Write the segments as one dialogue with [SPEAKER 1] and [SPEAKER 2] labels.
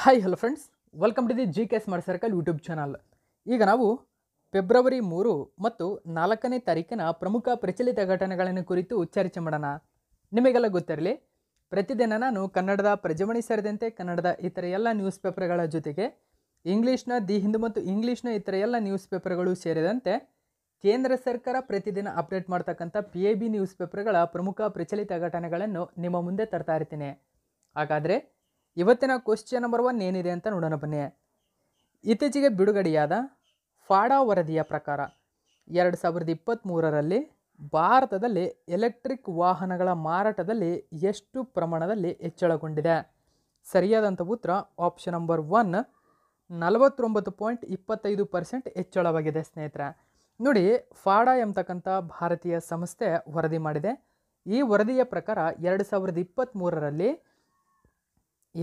[SPEAKER 1] hi hello friends welcome to the G K smart circle YouTube channel ಈಗ ನಾವು February ಮೂರು ಮತ್ತು ನಾಲ್ಕನೇ ತಾರೀಕಿನ ಪ್ರಮುಖ ಪ್ರಚಲಿತ ಘಟನೆಗಳನ್ನು ಕುರಿತು ಚರ್ಚೆ ಮಾಡೋಣ ನಿಮಗೆಲ್ಲ ಗೊತ್ತಿರಲಿ ಪ್ರತಿದಿನ ನಾನು ಕನ್ನಡದ ಪ್ರಜಮಣಿ ಸೇರಿದಂತೆ ಕನ್ನಡದ ಇತರ ಎಲ್ಲ ನ್ಯೂಸ್ ಪೇಪರ್ಗಳ ಜೊತೆಗೆ ಇಂಗ್ಲೀಷ್ನ ದಿ ಹಿಂದೂ ಮತ್ತು ಇಂಗ್ಲೀಷ್ನ ಇತರ ಎಲ್ಲ ನ್ಯೂಸ್ ಪೇಪರ್ಗಳು ಸೇರಿದಂತೆ ಕೇಂದ್ರ ಸರ್ಕಾರ ಪ್ರತಿದಿನ ಅಪ್ಡೇಟ್ ಮಾಡ್ತಕ್ಕಂಥ ಪಿ ಎ ಬಿ ನ್ಯೂಸ್ ಪೇಪರ್ಗಳ ಪ್ರಮುಖ ಪ್ರಚಲಿತ ಘಟನೆಗಳನ್ನು ನಿಮ್ಮ ಮುಂದೆ ತರ್ತಾ ಇರ್ತೀನಿ ಹಾಗಾದರೆ ಇವತ್ತಿನ ಕ್ವಶನ್ ನಂಬರ್ ಒನ್ ಏನಿದೆ ಅಂತ ನೋಡೋಣ ಬನ್ನಿ ಇತ್ತೀಚೆಗೆ ಬಿಡುಗಡೆಯಾದ ಫಾಡಾ ವರದಿಯ ಪ್ರಕಾರ ಎರಡು ಸಾವಿರದ ಇಪ್ಪತ್ತ್ಮೂರರಲ್ಲಿ ಭಾರತದಲ್ಲಿ ಎಲೆಕ್ಟ್ರಿಕ್ ವಾಹನಗಳ ಮಾರಾಟದಲ್ಲಿ ಎಷ್ಟು ಪ್ರಮಾಣದಲ್ಲಿ ಹೆಚ್ಚಳಗೊಂಡಿದೆ ಸರಿಯಾದಂಥ ಉತ್ತರ ಆಪ್ಷನ್ ನಂಬರ್ ಒನ್ ನಲವತ್ತೊಂಬತ್ತು ಪಾಯಿಂಟ್ ಇಪ್ಪತ್ತೈದು ಪರ್ಸೆಂಟ್ ಹೆಚ್ಚಳವಾಗಿದೆ ಸ್ನೇಹಿತರೆ ನೋಡಿ ಫಾಡಾ ಎಂಬತಕ್ಕಂಥ ಭಾರತೀಯ ಸಂಸ್ಥೆ ವರದಿ ಮಾಡಿದೆ ಈ ವರದಿಯ ಪ್ರಕಾರ ಎರಡು ಸಾವಿರದ ಇಪ್ಪತ್ತ್ಮೂರರಲ್ಲಿ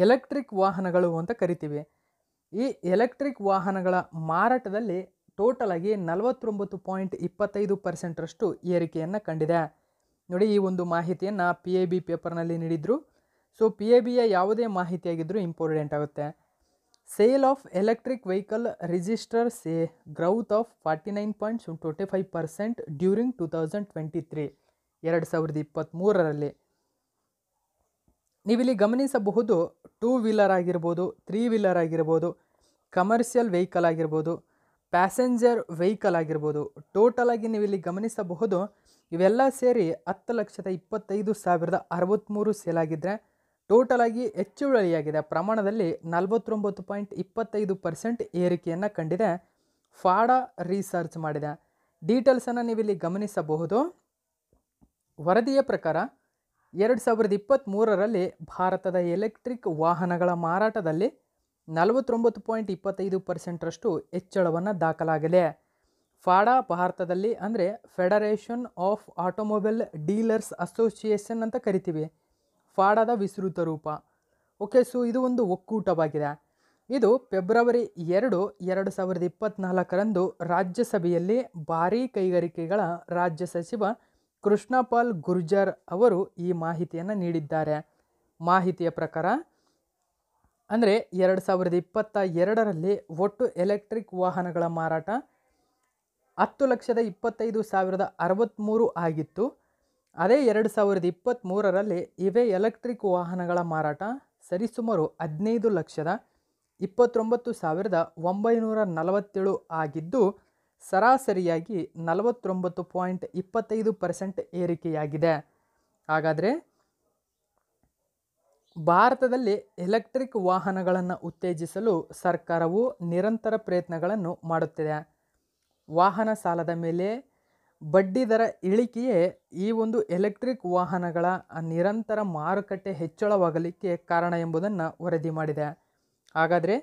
[SPEAKER 1] ಎಲೆಕ್ಟ್ರಿಕ್ ವಾಹನಗಳು ಅಂತ ಕರಿತೀವಿ ಈ ಎಲೆಕ್ಟ್ರಿಕ್ ವಾಹನಗಳ ಮಾರಾಟದಲ್ಲಿ ಟೋಟಲ್ ಆಗಿ ನಲವತ್ತೊಂಬತ್ತು ಪಾಯಿಂಟ್ ಇಪ್ಪತ್ತೈದು ಪರ್ಸೆಂಟರಷ್ಟು ಏರಿಕೆಯನ್ನು ಕಂಡಿದೆ ನೋಡಿ ಈ ಒಂದು ಮಾಹಿತಿಯನ್ನು ಪಿ ಎ ಬಿ ಪೇಪರ್ನಲ್ಲಿ ನೀಡಿದ್ರು ಸೊ ಪಿ ಎ ಬಿಯ ಯಾವುದೇ ಮಾಹಿತಿಯಾಗಿದ್ದರೂ ಇಂಪಾರ್ಟೆಂಟ್ ಆಗುತ್ತೆ sale of electric vehicle register say growth of forty nine point twenty five percent during two thousand twenty three ಎರಡು ಸಾವಿರದ ಇಪ್ಪತ್ತ್ಮೂರರಲ್ಲಿ ನೀವಿಲ್ಲಿ ಗಮನಿಸಬಹುದು ಟೂ ವೀಲರ್ ಆಗಿರ್ಬೋದು ತ್ರೀ ವೀಲರ್ ಆಗಿರ್ಬೋದು ಕಮರ್ಷಿಯಲ್ ವೆಹಿಕಲ್ ಆಗಿರ್ಬೋದು ಪ್ಯಾಸೆಂಜರ್ ವೆಹಿಕಲ್ ಆಗಿರ್ಬೋದು ಟೋಟಲಾಗಿ ನೀವಿಲ್ಲಿ ಗಮನಿಸಬಹುದು ಇವೆಲ್ಲ ಸೇರಿ ಹತ್ತು ಲಕ್ಷದ ಇಪ್ಪತ್ತೈದು ಸಾವಿರದ ಅರವತ್ತ್ಮೂರು ಸೇಲ್ ಆಗಿದ್ದರೆ ಟೋಟಲಾಗಿ ಹೆಚ್ಚುವಳಿಯಾಗಿದೆ ಪ್ರಮಾಣದಲ್ಲಿ ನಲವತ್ತೊಂಬತ್ತು ಪಾಯಿಂಟ್ ಇಪ್ಪತ್ತೈದು ಪರ್ಸೆಂಟ್ ಏರಿಕೆಯನ್ನು ಕಂಡಿದೆ ಫಾಡಾ ರೀಸರ್ಚ್ ಮಾಡಿದೆ ಡೀಟೇಲ್ಸನ್ನು ನೀವಿಲ್ಲಿ ಗಮನಿಸಬಹುದು ವರದಿಯ ಪ್ರಕಾರ ಎರಡು ಸಾವಿರದ ಇಪ್ಪತ್ತ್ಮೂರರಲ್ಲಿ ಭಾರತದ ಎಲೆಕ್ಟ್ರಿಕ್ ವಾಹನಗಳ ಮಾರಾಟದಲ್ಲಿ ನಲವತ್ತೊಂಬತ್ತು ಪಾಯಿಂಟ್ ಇಪ್ಪತ್ತೈದು ಪರ್ಸೆಂಟ್ರಷ್ಟು ಹೆಚ್ಚಳವನ್ನು ದಾಖಲಾಗಿದೆ ಫಾಡಾ ಭಾರತದಲ್ಲಿ ಅಂದರೆ federation of automobile dealers association ಅಂತ ಕರಿತೀವಿ ಫಾಡಾದ ವಿಸ್ತೃತ ರೂಪ ಓಕೆ ಸೊ ಇದು ಒಂದು ಒಕ್ಕೂಟವಾಗಿದೆ ಇದು ಫೆಬ್ರವರಿ ಎರಡು ಎರಡು ಸಾವಿರದ ಇಪ್ಪತ್ತ್ನಾಲ್ಕರಂದು ರಾಜ್ಯಸಭೆಯಲ್ಲಿ ಭಾರೀ ಕೈಗಾರಿಕೆಗಳ ರಾಜ್ಯ ಸಚಿವ ಕೃಷ್ಣಪಾಲ್ ಗುರ್ಜರ್ ಅವರು ಈ ಮಾಹಿತಿಯನ್ನು ನೀಡಿದ್ದಾರೆ ಮಾಹಿತಿಯ ಪ್ರಕಾರ ಅಂದರೆ ಎರಡು ಸಾವಿರದ ಇಪ್ಪತ್ತ ಎರಡರಲ್ಲಿ ಒಟ್ಟು ಎಲೆಕ್ಟ್ರಿಕ್ ವಾಹನಗಳ ಮಾರಾಟ ಹತ್ತು ಲಕ್ಷದ ಇಪ್ಪತ್ತೈದು ಸಾವಿರದ ಅರವತ್ತ್ಮೂರು ಆಗಿತ್ತು ಅದೇ ಎರಡು ಸಾವಿರದ ಇಪ್ಪತ್ತ್ಮೂರರಲ್ಲಿ ಇವೆ ಎಲೆಕ್ಟ್ರಿಕ್ ವಾಹನಗಳ ಮಾರಾಟ ಸರಿಸುಮಾರು ಹದಿನೈದು ಲಕ್ಷದ ಇಪ್ಪತ್ತೊಂಬತ್ತು ಸಾವಿರದ ಒಂಬೈನೂರ ನಲವತ್ತೇಳು ಆಗಿದ್ದು ಸರಾಸರಿಯಾಗಿ ನಲವತ್ತೊಂಬತ್ತು ಪಾಯಿಂಟ್ ಇಪ್ಪತ್ತೈದು ಪರ್ಸೆಂಟ್ ಏರಿಕೆಯಾಗಿದೆ ಹಾಗಾದರೆ ಭಾರತದಲ್ಲಿ ಎಲೆಕ್ಟ್ರಿಕ್ ವಾಹನಗಳನ್ನು ಉತ್ತೇಜಿಸಲು ಸರ್ಕಾರವು ನಿರಂತರ ಪ್ರಯತ್ನಗಳನ್ನು ಮಾಡುತ್ತಿದೆ ವಾಹನ ಸಾಲದ ಮೇಲೆ ಬಡ್ಡಿದರ ಇಳಿಕೆಯೇ ಈ ಒಂದು ಎಲೆಕ್ಟ್ರಿಕ್ ವಾಹನಗಳ ನಿರಂತರ ಮಾರುಕಟ್ಟೆ ಹೆಚ್ಚಳವಾಗಲಿಕ್ಕೆ ಕಾರಣ ಎಂಬುದನ್ನು ವರದಿ ಮಾಡಿದೆ ಹಾಗಾದರೆ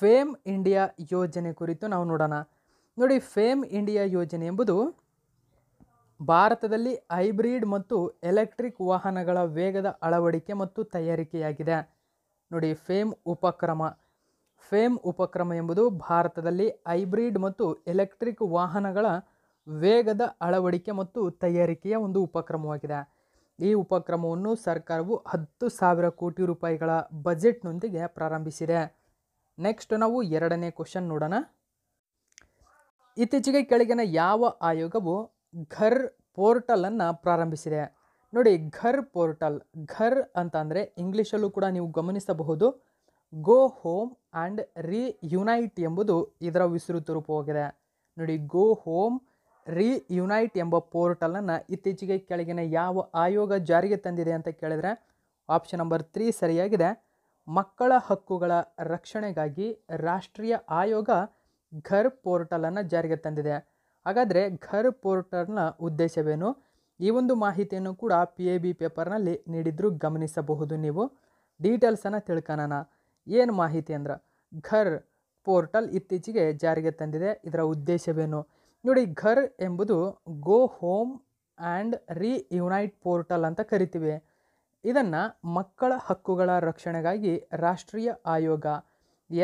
[SPEAKER 1] ಫೇಮ್ ಇಂಡಿಯಾ ಯೋಜನೆ ಕುರಿತು ನಾವು ನೋಡೋಣ ನೋಡಿ ಫೇಮ್ ಇಂಡಿಯಾ ಯೋಜನೆ ಎಂಬುದು ಭಾರತದಲ್ಲಿ ಹೈಬ್ರಿಡ್ ಮತ್ತು ಎಲೆಕ್ಟ್ರಿಕ್ ವಾಹನಗಳ ವೇಗದ ಅಳವಡಿಕೆ ಮತ್ತು ತಯಾರಿಕೆಯಾಗಿದೆ ನೋಡಿ ಫೇಮ್ ಉಪಕ್ರಮ ಫೇಮ್ ಉಪಕ್ರಮ ಎಂಬುದು ಭಾರತದಲ್ಲಿ ಹೈಬ್ರಿಡ್ ಮತ್ತು ಎಲೆಕ್ಟ್ರಿಕ್ ವಾಹನಗಳ ವೇಗದ ಅಳವಡಿಕೆ ಮತ್ತು ತಯಾರಿಕೆಯ ಒಂದು ಉಪಕ್ರಮವಾಗಿದೆ ಈ ಉಪಕ್ರಮವನ್ನು ಸರ್ಕಾರವು ಹತ್ತು ಸಾವಿರ ಕೋಟಿ ರೂಪಾಯಿಗಳ ಬಜೆಟ್ನೊಂದಿಗೆ ಪ್ರಾರಂಭಿಸಿದೆ ನೆಕ್ಸ್ಟ್ ನಾವು ಎರಡನೇ ಕ್ವಶನ್ ನೋಡೋಣ ಇತ್ತೀಚೆಗೆ ಕೆಳಗಿನ ಯಾವ ಆಯೋಗವು ಘರ್ ಪೋರ್ಟಲನ್ನು ಪ್ರಾರಂಭಿಸಿದೆ ನೋಡಿ ಘರ್ ಪೋರ್ಟಲ್ ಘರ್ ಅಂತ ಅಂದರೆ ಇಂಗ್ಲೀಷಲ್ಲೂ ಕೂಡ ನೀವು ಗಮನಿಸಬಹುದು go home and reunite ಎಂಬುದು ಇದರ ರೂಪವಾಗಿದೆ ನೋಡಿ ಗೋ ಹೋಮ್ ರಿ ಯುನೈಟ್ ಎಂಬ ಪೋರ್ಟಲನ್ನು ಇತ್ತೀಚೆಗೆ ಕೆಳಗಿನ ಯಾವ ಆಯೋಗ ಜಾರಿಗೆ ತಂದಿದೆ ಅಂತ ಕೇಳಿದರೆ ಆಪ್ಷನ್ ನಂಬರ್ ತ್ರೀ ಸರಿಯಾಗಿದೆ ಮಕ್ಕಳ ಹಕ್ಕುಗಳ ರಕ್ಷಣೆಗಾಗಿ ರಾಷ್ಟ್ರೀಯ ಆಯೋಗ ಘರ್ ಪೋರ್ಟಲನ್ನು ಜಾರಿಗೆ ತಂದಿದೆ ಹಾಗಾದರೆ ಘರ್ ಪೋರ್ಟಲ್ನ ಉದ್ದೇಶವೇನು ಈ ಒಂದು ಮಾಹಿತಿಯನ್ನು ಕೂಡ ಪಿ ಎ ಬಿ ಪೇಪರ್ನಲ್ಲಿ ನೀಡಿದರೂ ಗಮನಿಸಬಹುದು ನೀವು ಡೀಟೇಲ್ಸನ್ನು ತಿಳ್ಕೊಳ್ಳೋಣ ಏನು ಮಾಹಿತಿ ಅಂದ್ರೆ ಘರ್ ಪೋರ್ಟಲ್ ಇತ್ತೀಚೆಗೆ ಜಾರಿಗೆ ತಂದಿದೆ ಇದರ ಉದ್ದೇಶವೇನು ನೋಡಿ ಘರ್ ಎಂಬುದು go home and reunite portal ಅಂತ ಕರಿತೀವಿ ಇದನ್ನು ಮಕ್ಕಳ ಹಕ್ಕುಗಳ ರಕ್ಷಣೆಗಾಗಿ ರಾಷ್ಟ್ರೀಯ ಆಯೋಗ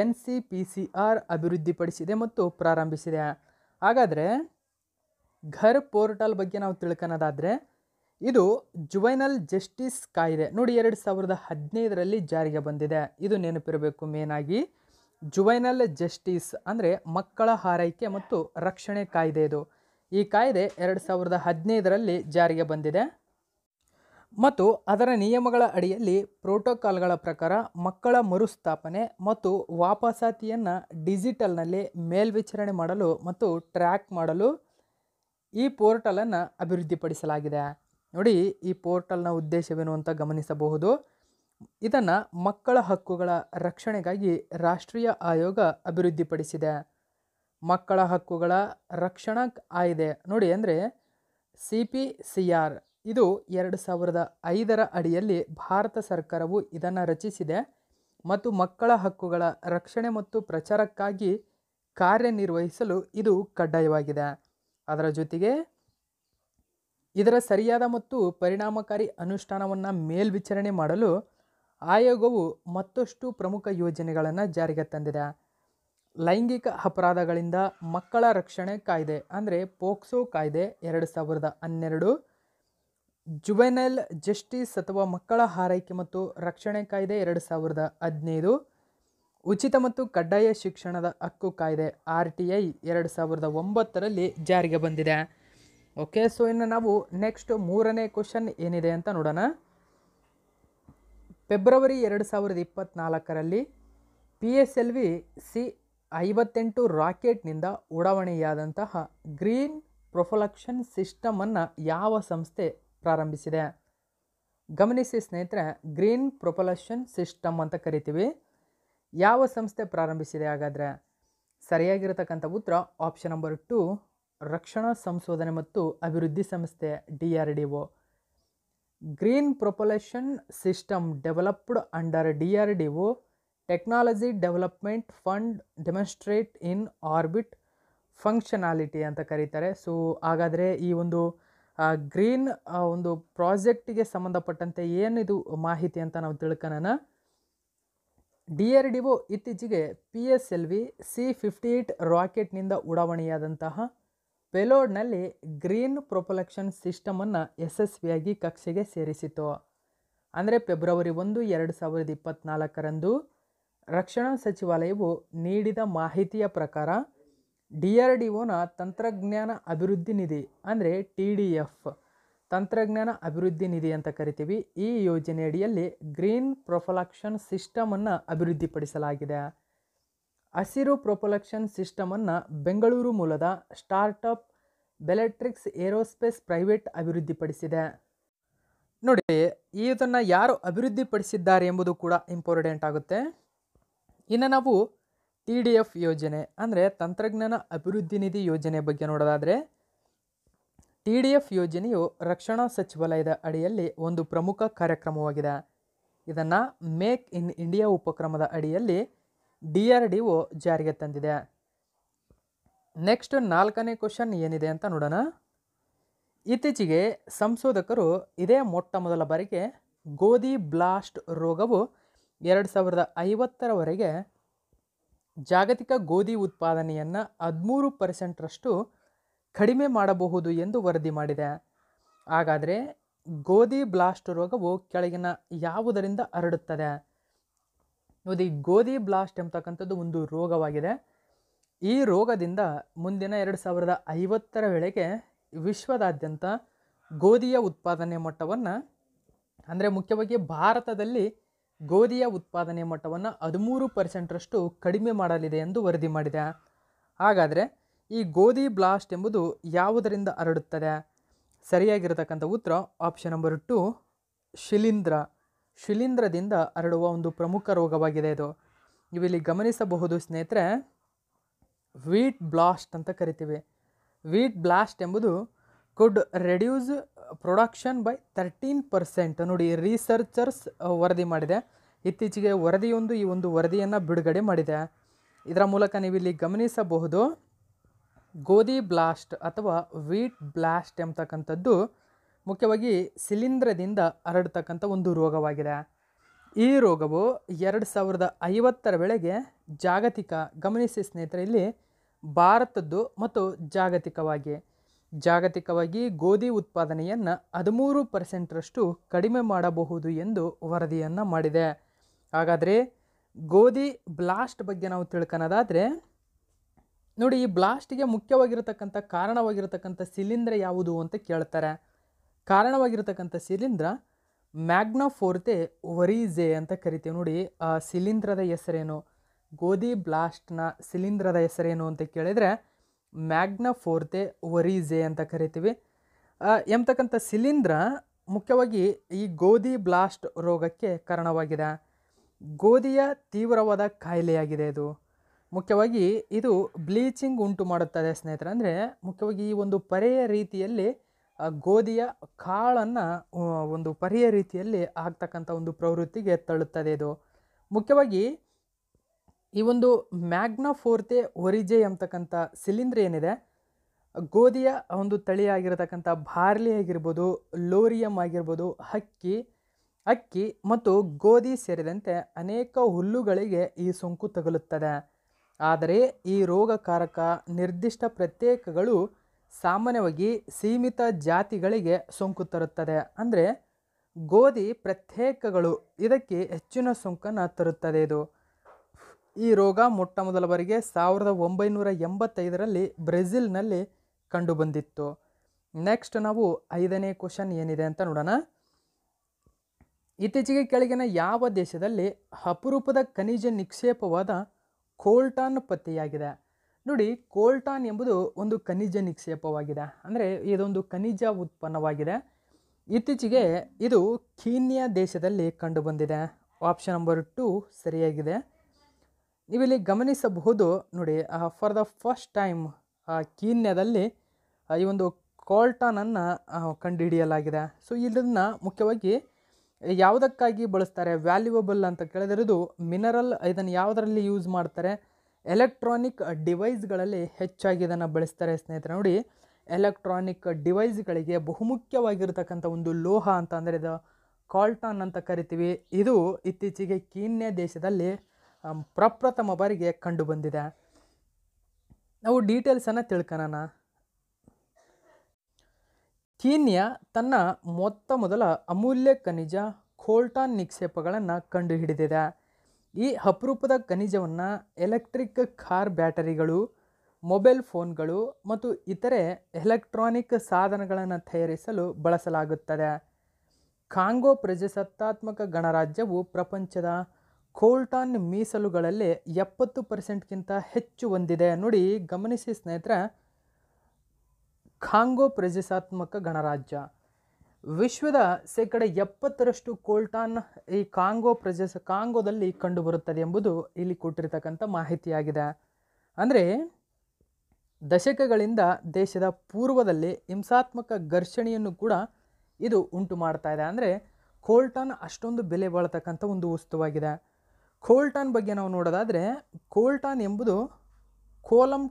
[SPEAKER 1] N C P C R ಅಭಿವೃದ್ಧಿಪಡಿಸಿದೆ ಮತ್ತು ಪ್ರಾರಂಭಿಸಿದೆ ಹಾಗಾದರೆ ಘರ್ ಪೋರ್ಟಲ್ ಬಗ್ಗೆ ನಾವು ತಿಳ್ಕೊಳೋದಾದರೆ ಇದು ಜುವೈನಲ್ ಜಸ್ಟಿಸ್ ಕಾಯ್ದೆ ನೋಡಿ ಎರಡು ಸಾವಿರದ ಹದಿನೈದರಲ್ಲಿ ಜಾರಿಗೆ ಬಂದಿದೆ ಇದು ನೆನಪಿರಬೇಕು ಮೇನಾಗಿ ಜುವೈನಲ್ ಜಸ್ಟಿಸ್ ಅಂದರೆ ಮಕ್ಕಳ ಹಾರೈಕೆ ಮತ್ತು ರಕ್ಷಣೆ ಕಾಯ್ದೆ ಇದು ಈ ಕಾಯ್ದೆ ಎರಡು ಸಾವಿರದ ಹದಿನೈದರಲ್ಲಿ ಜಾರಿಗೆ ಬಂದಿದೆ ಮತ್ತು ಅದರ ನಿಯಮಗಳ ಅಡಿಯಲ್ಲಿ ಪ್ರೋಟೋಕಾಲ್ಗಳ ಪ್ರಕಾರ ಮಕ್ಕಳ ಮರುಸ್ಥಾಪನೆ ಮತ್ತು ವಾಪಸಾತಿಯನ್ನು ಡಿಜಿಟಲ್ನಲ್ಲಿ ಮೇಲ್ವಿಚಾರಣೆ ಮಾಡಲು ಮತ್ತು ಟ್ರ್ಯಾಕ್ ಮಾಡಲು ಈ ಪೋರ್ಟಲನ್ನು ಅಭಿವೃದ್ಧಿಪಡಿಸಲಾಗಿದೆ ನೋಡಿ ಈ ಪೋರ್ಟಲ್ನ ಉದ್ದೇಶವೇನು ಅಂತ ಗಮನಿಸಬಹುದು ಇದನ್ನು ಮಕ್ಕಳ ಹಕ್ಕುಗಳ ರಕ್ಷಣೆಗಾಗಿ ರಾಷ್ಟ್ರೀಯ ಆಯೋಗ ಅಭಿವೃದ್ಧಿಪಡಿಸಿದೆ ಮಕ್ಕಳ ಹಕ್ಕುಗಳ ರಕ್ಷಣಾ ಆಯಿದೆ ನೋಡಿ ಅಂದರೆ ಸಿ ಪಿ ಸಿ ಆರ್ ಇದು ಎರಡು ಸಾವಿರದ ಐದರ ಅಡಿಯಲ್ಲಿ ಭಾರತ ಸರ್ಕಾರವು ಇದನ್ನು ರಚಿಸಿದೆ ಮತ್ತು ಮಕ್ಕಳ ಹಕ್ಕುಗಳ ರಕ್ಷಣೆ ಮತ್ತು ಪ್ರಚಾರಕ್ಕಾಗಿ ಕಾರ್ಯನಿರ್ವಹಿಸಲು ಇದು ಕಡ್ಡಾಯವಾಗಿದೆ ಅದರ ಜೊತೆಗೆ ಇದರ ಸರಿಯಾದ ಮತ್ತು ಪರಿಣಾಮಕಾರಿ ಅನುಷ್ಠಾನವನ್ನು ಮೇಲ್ವಿಚಾರಣೆ ಮಾಡಲು ಆಯೋಗವು ಮತ್ತಷ್ಟು ಪ್ರಮುಖ ಯೋಜನೆಗಳನ್ನು ಜಾರಿಗೆ ತಂದಿದೆ ಲೈಂಗಿಕ ಅಪರಾಧಗಳಿಂದ ಮಕ್ಕಳ ರಕ್ಷಣೆ ಕಾಯ್ದೆ ಅಂದರೆ ಪೋಕ್ಸೋ ಕಾಯ್ದೆ ಎರಡು ಸಾವಿರದ ಹನ್ನೆರಡು ಜುವೆನೈಲ್ ಜಸ್ಟಿಸ್ ಅಥವಾ ಮಕ್ಕಳ ಹಾರೈಕೆ ಮತ್ತು ರಕ್ಷಣೆ ಕಾಯ್ದೆ ಎರಡು ಸಾವಿರದ ಹದಿನೈದು ಉಚಿತ ಮತ್ತು ಕಡ್ಡಾಯ ಶಿಕ್ಷಣದ ಹಕ್ಕು ಕಾಯ್ದೆ ಆರ್ ಟಿ ಐ ಎರಡು ಸಾವಿರದ ಒಂಬತ್ತರಲ್ಲಿ ಜಾರಿಗೆ ಬಂದಿದೆ ಓಕೆ ಸೊ ಇನ್ನು ನಾವು ನೆಕ್ಸ್ಟ್ ಮೂರನೇ ಕ್ವಶನ್ ಏನಿದೆ ಅಂತ ನೋಡೋಣ ಫೆಬ್ರವರಿ ಎರಡು ಸಾವಿರದ ಇಪ್ಪತ್ತ್ನಾಲ್ಕರಲ್ಲಿ P S L V C ಐವತ್ತೆಂಟು ರಾಕೆಟ್ನಿಂದ ಉಡಾವಣೆಯಾದಂತಹ ಗ್ರೀನ್ ಪ್ರೊಫಲಕ್ಷನ್ ಸಿಸ್ಟಮನ್ನು ಯಾವ ಸಂಸ್ಥೆ ಪ್ರಾರಂಭಿಸಿದೆ ಗಮನಿಸಿ ಸ್ನೇಹಿತರೆ ಗ್ರೀನ್ ಪ್ರೊಪಲಷನ್ ಸಿಸ್ಟಮ್ ಅಂತ ಕರಿತೀವಿ ಯಾವ ಸಂಸ್ಥೆ ಪ್ರಾರಂಭಿಸಿದೆ ಹಾಗಾದರೆ ಸರಿಯಾಗಿರತಕ್ಕಂಥ ಉತ್ತರ ಆಪ್ಷನ್ ನಂಬರ್ ಟು ರಕ್ಷಣಾ ಸಂಶೋಧನೆ ಮತ್ತು ಅಭಿವೃದ್ಧಿ ಸಂಸ್ಥೆ D R D O green propulsion system developed under D R D O technology development fund demonstrate in orbit functionality ಅಂತ ಕರೀತಾರೆ ಸೊ ಹಾಗಾದರೆ ಈ ಒಂದು ಗ್ರೀನ್ ಒಂದು ಪ್ರಾಜೆಕ್ಟ್ಗೆ ಸಂಬಂಧಪಟ್ಟಂತೆ ಏನಿದು ಮಾಹಿತಿ ಅಂತ ನಾವು ತಿಳ್ಕೊಳ್ಳೋಣ ಡಿ ಆರ್ ಡಿ ಒ ಇತ್ತೀಚೆಗೆ P S L V C fifty eight ರಾಕೆಟ್ನಿಂದ ಉಡಾವಣೆಯಾದಂತಹ ಪೆಲೋಡ್ನಲ್ಲಿ ಗ್ರೀನ್ ಪ್ರೊಪಲಕ್ಷನ್ ಸಿಸ್ಟಮನ್ನು ಯಶಸ್ವಿಯಾಗಿ ಕಕ್ಷೆಗೆ ಸೇರಿಸಿತು ಅಂದರೆ ಫೆಬ್ರವರಿ ಒಂದು ಎರಡು ಸಾವಿರದ ಇಪ್ಪತ್ತ್ನಾಲ್ಕರಂದು ರಕ್ಷಣಾ ಸಚಿವಾಲಯವು ನೀಡಿದ ಮಾಹಿತಿಯ ಪ್ರಕಾರ ಡಿ ಆರ್ ಡಿ ಒನ ತಂತ್ರಜ್ಞಾನ ಅಭಿವೃದ್ಧಿ ನಿಧಿ ಅಂದರೆ ಟಿ ಡಿ ಎಫ್ ತಂತ್ರಜ್ಞಾನ ಅಭಿವೃದ್ಧಿ ನಿಧಿ ಅಂತ ಕರಿತೀವಿ ಈ ಯೋಜನೆಯಡಿಯಲ್ಲಿ ಗ್ರೀನ್ ಪ್ರೊಫಲಕ್ಷನ್ ಸಿಸ್ಟಮನ್ನು ಅಭಿವೃದ್ಧಿಪಡಿಸಲಾಗಿದೆ ಹಸಿರು ಪ್ರೊಪೊಲಕ್ಷನ್ ಸಿಸ್ಟಮನ್ನು ಬೆಂಗಳೂರು ಮೂಲದ ಸ್ಟಾರ್ಟಪ್ ಬೆಲೆಟ್ರಿಕ್ಸ್ ಏರೋಸ್ಪೇಸ್ ಪ್ರೈವೇಟ್ ಅಭಿವೃದ್ಧಿಪಡಿಸಿದೆ ನೋಡಿ ಇದನ್ನು ಯಾರು ಅಭಿವೃದ್ಧಿಪಡಿಸಿದ್ದಾರೆ ಎಂಬುದು ಕೂಡ ಇಂಪಾರ್ಟೆಂಟ್ ಆಗುತ್ತೆ ಇನ್ನು ನಾವು ಟಿ ಡಿ ಎಫ್ ಯೋಜನೆ ಅಂದರೆ ತಂತ್ರಜ್ಞಾನ ಅಭಿವೃದ್ಧಿ ನಿಧಿ ಯೋಜನೆ ಬಗ್ಗೆ ನೋಡೋದಾದರೆ ಟಿ ಡಿ ಎಫ್ ಯೋಜನೆಯು ರಕ್ಷಣಾ ಸಚಿವಾಲಯದ ಅಡಿಯಲ್ಲಿ ಒಂದು ಪ್ರಮುಖ ಕಾರ್ಯಕ್ರಮವಾಗಿದೆ ಇದನ್ನು ಮೇಕ್ ಇನ್ ಇಂಡಿಯಾ ಉಪಕ್ರಮದ ಅಡಿಯಲ್ಲಿ ಡಿ ಆರ್ ಡಿ ಒ ಜಾರಿಗೆ ತಂದಿದೆ ನೆಕ್ಸ್ಟ್ ನಾಲ್ಕನೇ ಕ್ವಶನ್ ಏನಿದೆ ಅಂತ ನೋಡೋಣ ಇತ್ತೀಚೆಗೆ ಸಂಶೋಧಕರು ಇದೇ ಮೊಟ್ಟ ಮೊದಲ ಬಾರಿಗೆ ಗೋಧಿ ಬ್ಲಾಸ್ಟ್ ರೋಗವು ಎರಡು ಸಾವಿರದ ಐವತ್ತರವರೆಗೆ ಜಾಗತಿಕ ಗೋಧಿ ಉತ್ಪಾದನೆಯನ್ನು ಹದಿಮೂರು ಪರ್ಸೆಂಟ್ರಷ್ಟು ಕಡಿಮೆ ಮಾಡಬಹುದು ಎಂದು ವರದಿ ಮಾಡಿದೆ ಹಾಗಾದರೆ ಗೋಧಿ ಬ್ಲಾಸ್ಟ್ ರೋಗವು ಕೆಳಗಿನ ಯಾವುದರಿಂದ ಹರಡುತ್ತದೆ ನೋಡಿ ಗೋಧಿ ಬ್ಲಾಸ್ಟ್ ಎಂಬತಕ್ಕಂಥದ್ದು ಒಂದು ರೋಗವಾಗಿದೆ ಈ ರೋಗದಿಂದ ಮುಂದಿನ ಎರಡು ಸಾವಿರದ ಐವತ್ತರ ವೇಳೆಗೆ ವಿಶ್ವದಾದ್ಯಂತ ಗೋಧಿಯ ಉತ್ಪಾದನೆ ಮಟ್ಟವನ್ನು ಅಂದರೆ ಮುಖ್ಯವಾಗಿ ಭಾರತದಲ್ಲಿ ಗೋಧಿಯ ಉತ್ಪಾದನೆ ಮಟ್ಟವನ್ನು ಹದಿಮೂರು ಪರ್ಸೆಂಟ್ರಷ್ಟು ಕಡಿಮೆ ಮಾಡಲಿದೆ ಎಂದು ವರದಿ ಮಾಡಿದೆ ಹಾಗಾದರೆ ಈ ಗೋಧಿ ಬ್ಲಾಸ್ಟ್ ಎಂಬುದು ಯಾವುದರಿಂದ ಹರಡುತ್ತದೆ ಸರಿಯಾಗಿರತಕ್ಕಂಥ ಉತ್ತರ ಆಪ್ಷನ್ ನಂಬರ್ ಟು ಶಿಲೀಂಧ್ರ ಶಿಲೀಂಧ್ರದಿಂದ ಹರಡುವ ಒಂದು ಪ್ರಮುಖ ರೋಗವಾಗಿದೆ ಇದು ಇವಿಲ್ಲಿ ಗಮನಿಸಬಹುದು ಸ್ನೇಹಿತರೆ ವೀಟ್ ಬ್ಲಾಸ್ಟ್ ಅಂತ ಕರಿತೀವಿ ವೀಟ್ ಬ್ಲಾಸ್ಟ್ ಎಂಬುದು could reduce production by thirteen percent ನೋಡಿ ರಿಸರ್ಚರ್ಸ್ ವರದಿ ಮಾಡಿದೆ ಇತ್ತೀಚೆಗೆ ವರದಿಯೊಂದು ಈ ಒಂದು ವರದಿಯನ್ನು ಬಿಡುಗಡೆ ಮಾಡಿದೆ ಇದರ ಮೂಲಕ ನೀವಿಲ್ಲಿ ಗಮನಿಸಬಹುದು ಗೋಧಿ ಬ್ಲಾಸ್ಟ್ ಅಥವಾ ವೀಟ್ ಬ್ಲಾಸ್ಟ್ ಎಂಬತಕ್ಕಂಥದ್ದು ಮುಖ್ಯವಾಗಿ ಶಿಲೀಂಧ್ರದಿಂದ ಹರಡತಕ್ಕಂಥ ಒಂದು ರೋಗವಾಗಿದೆ ಈ ರೋಗವು ಎರಡು ಸಾವಿರದ ಐವತ್ತರ ವೇಳೆಗೆ ಜಾಗತಿಕ ಗಮನಿಸಿ ಸ್ನೇಹಿತರೆ ಇಲ್ಲಿ ಭಾರತದ್ದು ಮತ್ತು ಜಾಗತಿಕವಾಗಿ ಜಾಗತಿಕವಾಗಿ ಗೋಧಿ ಉತ್ಪಾದನೆಯನ್ನು ಹದಿಮೂರು ಪರ್ಸೆಂಟ್ರಷ್ಟು ಕಡಿಮೆ ಮಾಡಬಹುದು ಎಂದು ವರದಿಯನ್ನು ಮಾಡಿದೆ ಹಾಗಾದರೆ ಗೋಧಿ ಬ್ಲಾಸ್ಟ್ ಬಗ್ಗೆ ನಾವು ತಿಳ್ಕೊಳೋದಾದರೆ ನೋಡಿ ಈ ಬ್ಲಾಸ್ಟ್ಗೆ ಮುಖ್ಯವಾಗಿರತಕ್ಕಂಥ ಕಾರಣವಾಗಿರತಕ್ಕಂಥ ಸಿಲಿಂಡ್ರ್ ಯಾವುದು ಅಂತ ಕೇಳ್ತಾರೆ ಕಾರಣವಾಗಿರತಕ್ಕಂಥ ಸಿಲಿಂದ್ರ ಫೋರ್ತೆ ವರೀಜೆ ಅಂತ ಕರಿತೀವಿ ನೋಡಿ ಆ ಸಿಲಿಂದ್ರದ ಹೆಸರೇನು ಗೋಧಿ ಬ್ಲಾಸ್ಟ್ನ ಸಿಲಿಂದ್ರದ ಹೆಸರೇನು ಅಂತ ಕೇಳಿದರೆ ಮ್ಯಾಗ್ನ ಫೋರ್ತೆ ಒರೀಝೆ ಅಂತ ಕರಿತೀವಿ ಎಂಬತಕ್ಕಂಥ ಶಿಲೀಂಧ್ರ ಮುಖ್ಯವಾಗಿ ಈ ಗೋಧಿ ಬ್ಲಾಸ್ಟ್ ರೋಗಕ್ಕೆ ಕಾರಣವಾಗಿದೆ ಗೋಧಿಯ ತೀವ್ರವಾದ ಕಾಯಿಲೆಯಾಗಿದೆ ಇದು ಮುಖ್ಯವಾಗಿ ಇದು ಬ್ಲೀಚಿಂಗ್ ಉಂಟು ಮಾಡುತ್ತದೆ ಸ್ನೇಹಿತರೆ ಅಂದರೆ ಮುಖ್ಯವಾಗಿ ಈ ಒಂದು ಪರೆಯ ರೀತಿಯಲ್ಲಿ ಗೋಧಿಯ ಕಾಳನ್ನು ಒಂದು ಪರೆಯ ರೀತಿಯಲ್ಲಿ ಆಗ್ತಕ್ಕಂಥ ಒಂದು ಪ್ರವೃತ್ತಿಗೆ ತಳ್ಳುತ್ತದೆ ಇದು ಮುಖ್ಯವಾಗಿ ಈ ಒಂದು ಮ್ಯಾಗ್ನಾ ಫೋರ್ತೆ ಒರಿಜೆ ಅಂತಕ್ಕಂಥ ಸಿಲಿಂಡ್ರ್ ಏನಿದೆ ಗೋಧಿಯ ಒಂದು ತಳಿಯಾಗಿರತಕ್ಕಂಥ ಬಾರ್ಲಿ ಆಗಿರ್ಬೋದು ಲೋರಿಯಂ ಆಗಿರ್ಬೋದು ಹಕ್ಕಿ ಅಕ್ಕಿ ಮತ್ತು ಗೋಧಿ ಸೇರಿದಂತೆ ಅನೇಕ ಹುಲ್ಲುಗಳಿಗೆ ಈ ಸೋಂಕು ತಗುಲುತ್ತದೆ ಆದರೆ ಈ ರೋಗಕಾರಕ ನಿರ್ದಿಷ್ಟ ಪ್ರತ್ಯೇಕಗಳು ಸಾಮಾನ್ಯವಾಗಿ ಸೀಮಿತ ಜಾತಿಗಳಿಗೆ ಸೋಂಕು ತರುತ್ತದೆ ಅಂದರೆ ಗೋಧಿ ಪ್ರತ್ಯೇಕಗಳು ಇದಕ್ಕೆ ಹೆಚ್ಚಿನ ಸೋಂಕನ್ನು ತರುತ್ತದೆ ಇದು ಈ ರೋಗ ಮೊಟ್ಟ ಮೊದಲ ಬಾರಿಗೆ ಸಾವಿರದ ಒಂಬೈನೂರ ಎಂಬತ್ತೈದರಲ್ಲಿ ಬ್ರೆಜಿಲ್ನಲ್ಲಿ ಕಂಡುಬಂದಿತ್ತು ನೆಕ್ಸ್ಟ್ ನಾವು ಐದನೇ ಕ್ವಶನ್ ಏನಿದೆ ಅಂತ ನೋಡೋಣ ಇತ್ತೀಚೆಗೆ ಕೆಳಗಿನ ಯಾವ ದೇಶದಲ್ಲಿ ಅಪರೂಪದ ಖನಿಜ ನಿಕ್ಷೇಪವಾದ ಕೋಲ್ಟಾನ್ ಪತ್ತೆಯಾಗಿದೆ ನೋಡಿ ಕೋಲ್ಟಾನ್ ಎಂಬುದು ಒಂದು ಖನಿಜ ನಿಕ್ಷೇಪವಾಗಿದೆ ಅಂದರೆ ಇದೊಂದು ಖನಿಜ ಉತ್ಪನ್ನವಾಗಿದೆ ಇತ್ತೀಚೆಗೆ ಇದು ಕೀನ್ಯಾ ದೇಶದಲ್ಲಿ ಕಂಡುಬಂದಿದೆ ಆಪ್ಷನ್ ನಂಬರ್ ಟು ಸರಿಯಾಗಿದೆ ನೀವಿಲ್ಲಿ ಗಮನಿಸಬಹುದು ನೋಡಿ ಫಾರ್ ದ ಫಸ್ಟ್ ಟೈಮ್ ಕೀನ್ಯದಲ್ಲಿ ಈ ಒಂದು ಕೋಲ್ಟಾನನ್ನು ಕಂಡುಹಿಡಿಯಲಾಗಿದೆ ಸೊ ಇದನ್ನು ಮುಖ್ಯವಾಗಿ ಯಾವುದಕ್ಕಾಗಿ ಬಳಸ್ತಾರೆ ವ್ಯಾಲ್ಯೂಯಬಲ್ ಅಂತ ಕೇಳಿದರೆ ಇದು ಮಿನರಲ್ ಇದನ್ನು ಯಾವುದರಲ್ಲಿ ಯೂಸ್ ಮಾಡ್ತಾರೆ ಎಲೆಕ್ಟ್ರಾನಿಕ್ ಡಿವೈಸ್ಗಳಲ್ಲಿ ಹೆಚ್ಚಾಗಿ ಇದನ್ನು ಬಳಸ್ತಾರೆ ಸ್ನೇಹಿತರೆ ನೋಡಿ ಎಲೆಕ್ಟ್ರಾನಿಕ್ ಡಿವೈಸ್ಗಳಿಗೆ ಬಹುಮುಖ್ಯವಾಗಿರತಕ್ಕಂಥ ಒಂದು ಲೋಹ ಅಂತ ಅಂದರೆ ಇದು ಕಾಲ್ಟಾನ್ ಅಂತ ಕರಿತೀವಿ ಇದು ಇತ್ತೀಚೆಗೆ ಕೀನ್ಯ ದೇಶದಲ್ಲಿ ಪ್ರಪ್ರಥಮ ಬಾರಿಗೆ ಕಂಡುಬಂದಿದೆ ನಾವು ಡೀಟೇಲ್ಸನ್ನು ತಿಳ್ಕೊಳ್ಳೋಣ ಕೀನ್ಯಾ ತನ್ನ ಮೊತ್ತ ಮೊದಲ ಅಮೂಲ್ಯ ಖನಿಜ ಕೋಲ್ಟಾನ್ ನಿಕ್ಷೇಪಗಳನ್ನು ಕಂಡುಹಿಡಿದಿದೆ ಈ ಅಪರೂಪದ ಖನಿಜವನ್ನು ಎಲೆಕ್ಟ್ರಿಕ್ ಕಾರ್ ಬ್ಯಾಟರಿಗಳು ಮೊಬೈಲ್ ಫೋನ್ಗಳು ಮತ್ತು ಇತರೆ ಎಲೆಕ್ಟ್ರಾನಿಕ್ ಸಾಧನಗಳನ್ನು ತಯಾರಿಸಲು ಬಳಸಲಾಗುತ್ತದೆ ಕಾಂಗೋ ಪ್ರಜಾಸತ್ತಾತ್ಮಕ ಗಣರಾಜ್ಯವು ಪ್ರಪಂಚದ ಕೋಲ್ಟಾನ್ ಮೀಸಲುಗಳಲ್ಲಿ ಎಪ್ಪತ್ತು ಪರ್ಸೆಂಟ್ಗಿಂತ ಹೆಚ್ಚು ಹೊಂದಿದೆ ನೋಡಿ ಗಮನಿಸಿ ಸ್ನೇಹಿತರೆ ಖಾಂಗೋ ಪ್ರಜಾಸಾತ್ಮಕ ಗಣರಾಜ್ಯ ವಿಶ್ವದ ಶೇಕಡ ಎಪ್ಪತ್ತರಷ್ಟು ಕೋಲ್ಟಾನ್ ಈ ಕಾಂಗೋ ಪ್ರಜಾಸ ಕಾಂಗೋದಲ್ಲಿ ಕಂಡುಬರುತ್ತದೆ ಎಂಬುದು ಇಲ್ಲಿ ಕೊಟ್ಟಿರತಕ್ಕಂಥ ಮಾಹಿತಿಯಾಗಿದೆ ಅಂದರೆ ದಶಕಗಳಿಂದ ದೇಶದ ಪೂರ್ವದಲ್ಲಿ ಹಿಂಸಾತ್ಮಕ ಘರ್ಷಣೆಯನ್ನು ಕೂಡ ಇದು ಉಂಟು ಮಾಡ್ತಾ ಇದೆ ಅಂದರೆ ಕೋಲ್ಟಾನ್ ಅಷ್ಟೊಂದು ಬೆಲೆ ಬಾಳತಕ್ಕಂಥ ಒಂದು ವಸ್ತುವಾಗಿದೆ ಕೋಲ್ಟಾನ್ ಬಗ್ಗೆ ನಾವು ನೋಡೋದಾದರೆ ಕೋಲ್ಟಾನ್ ಎಂಬುದು ಕೋಲಮ್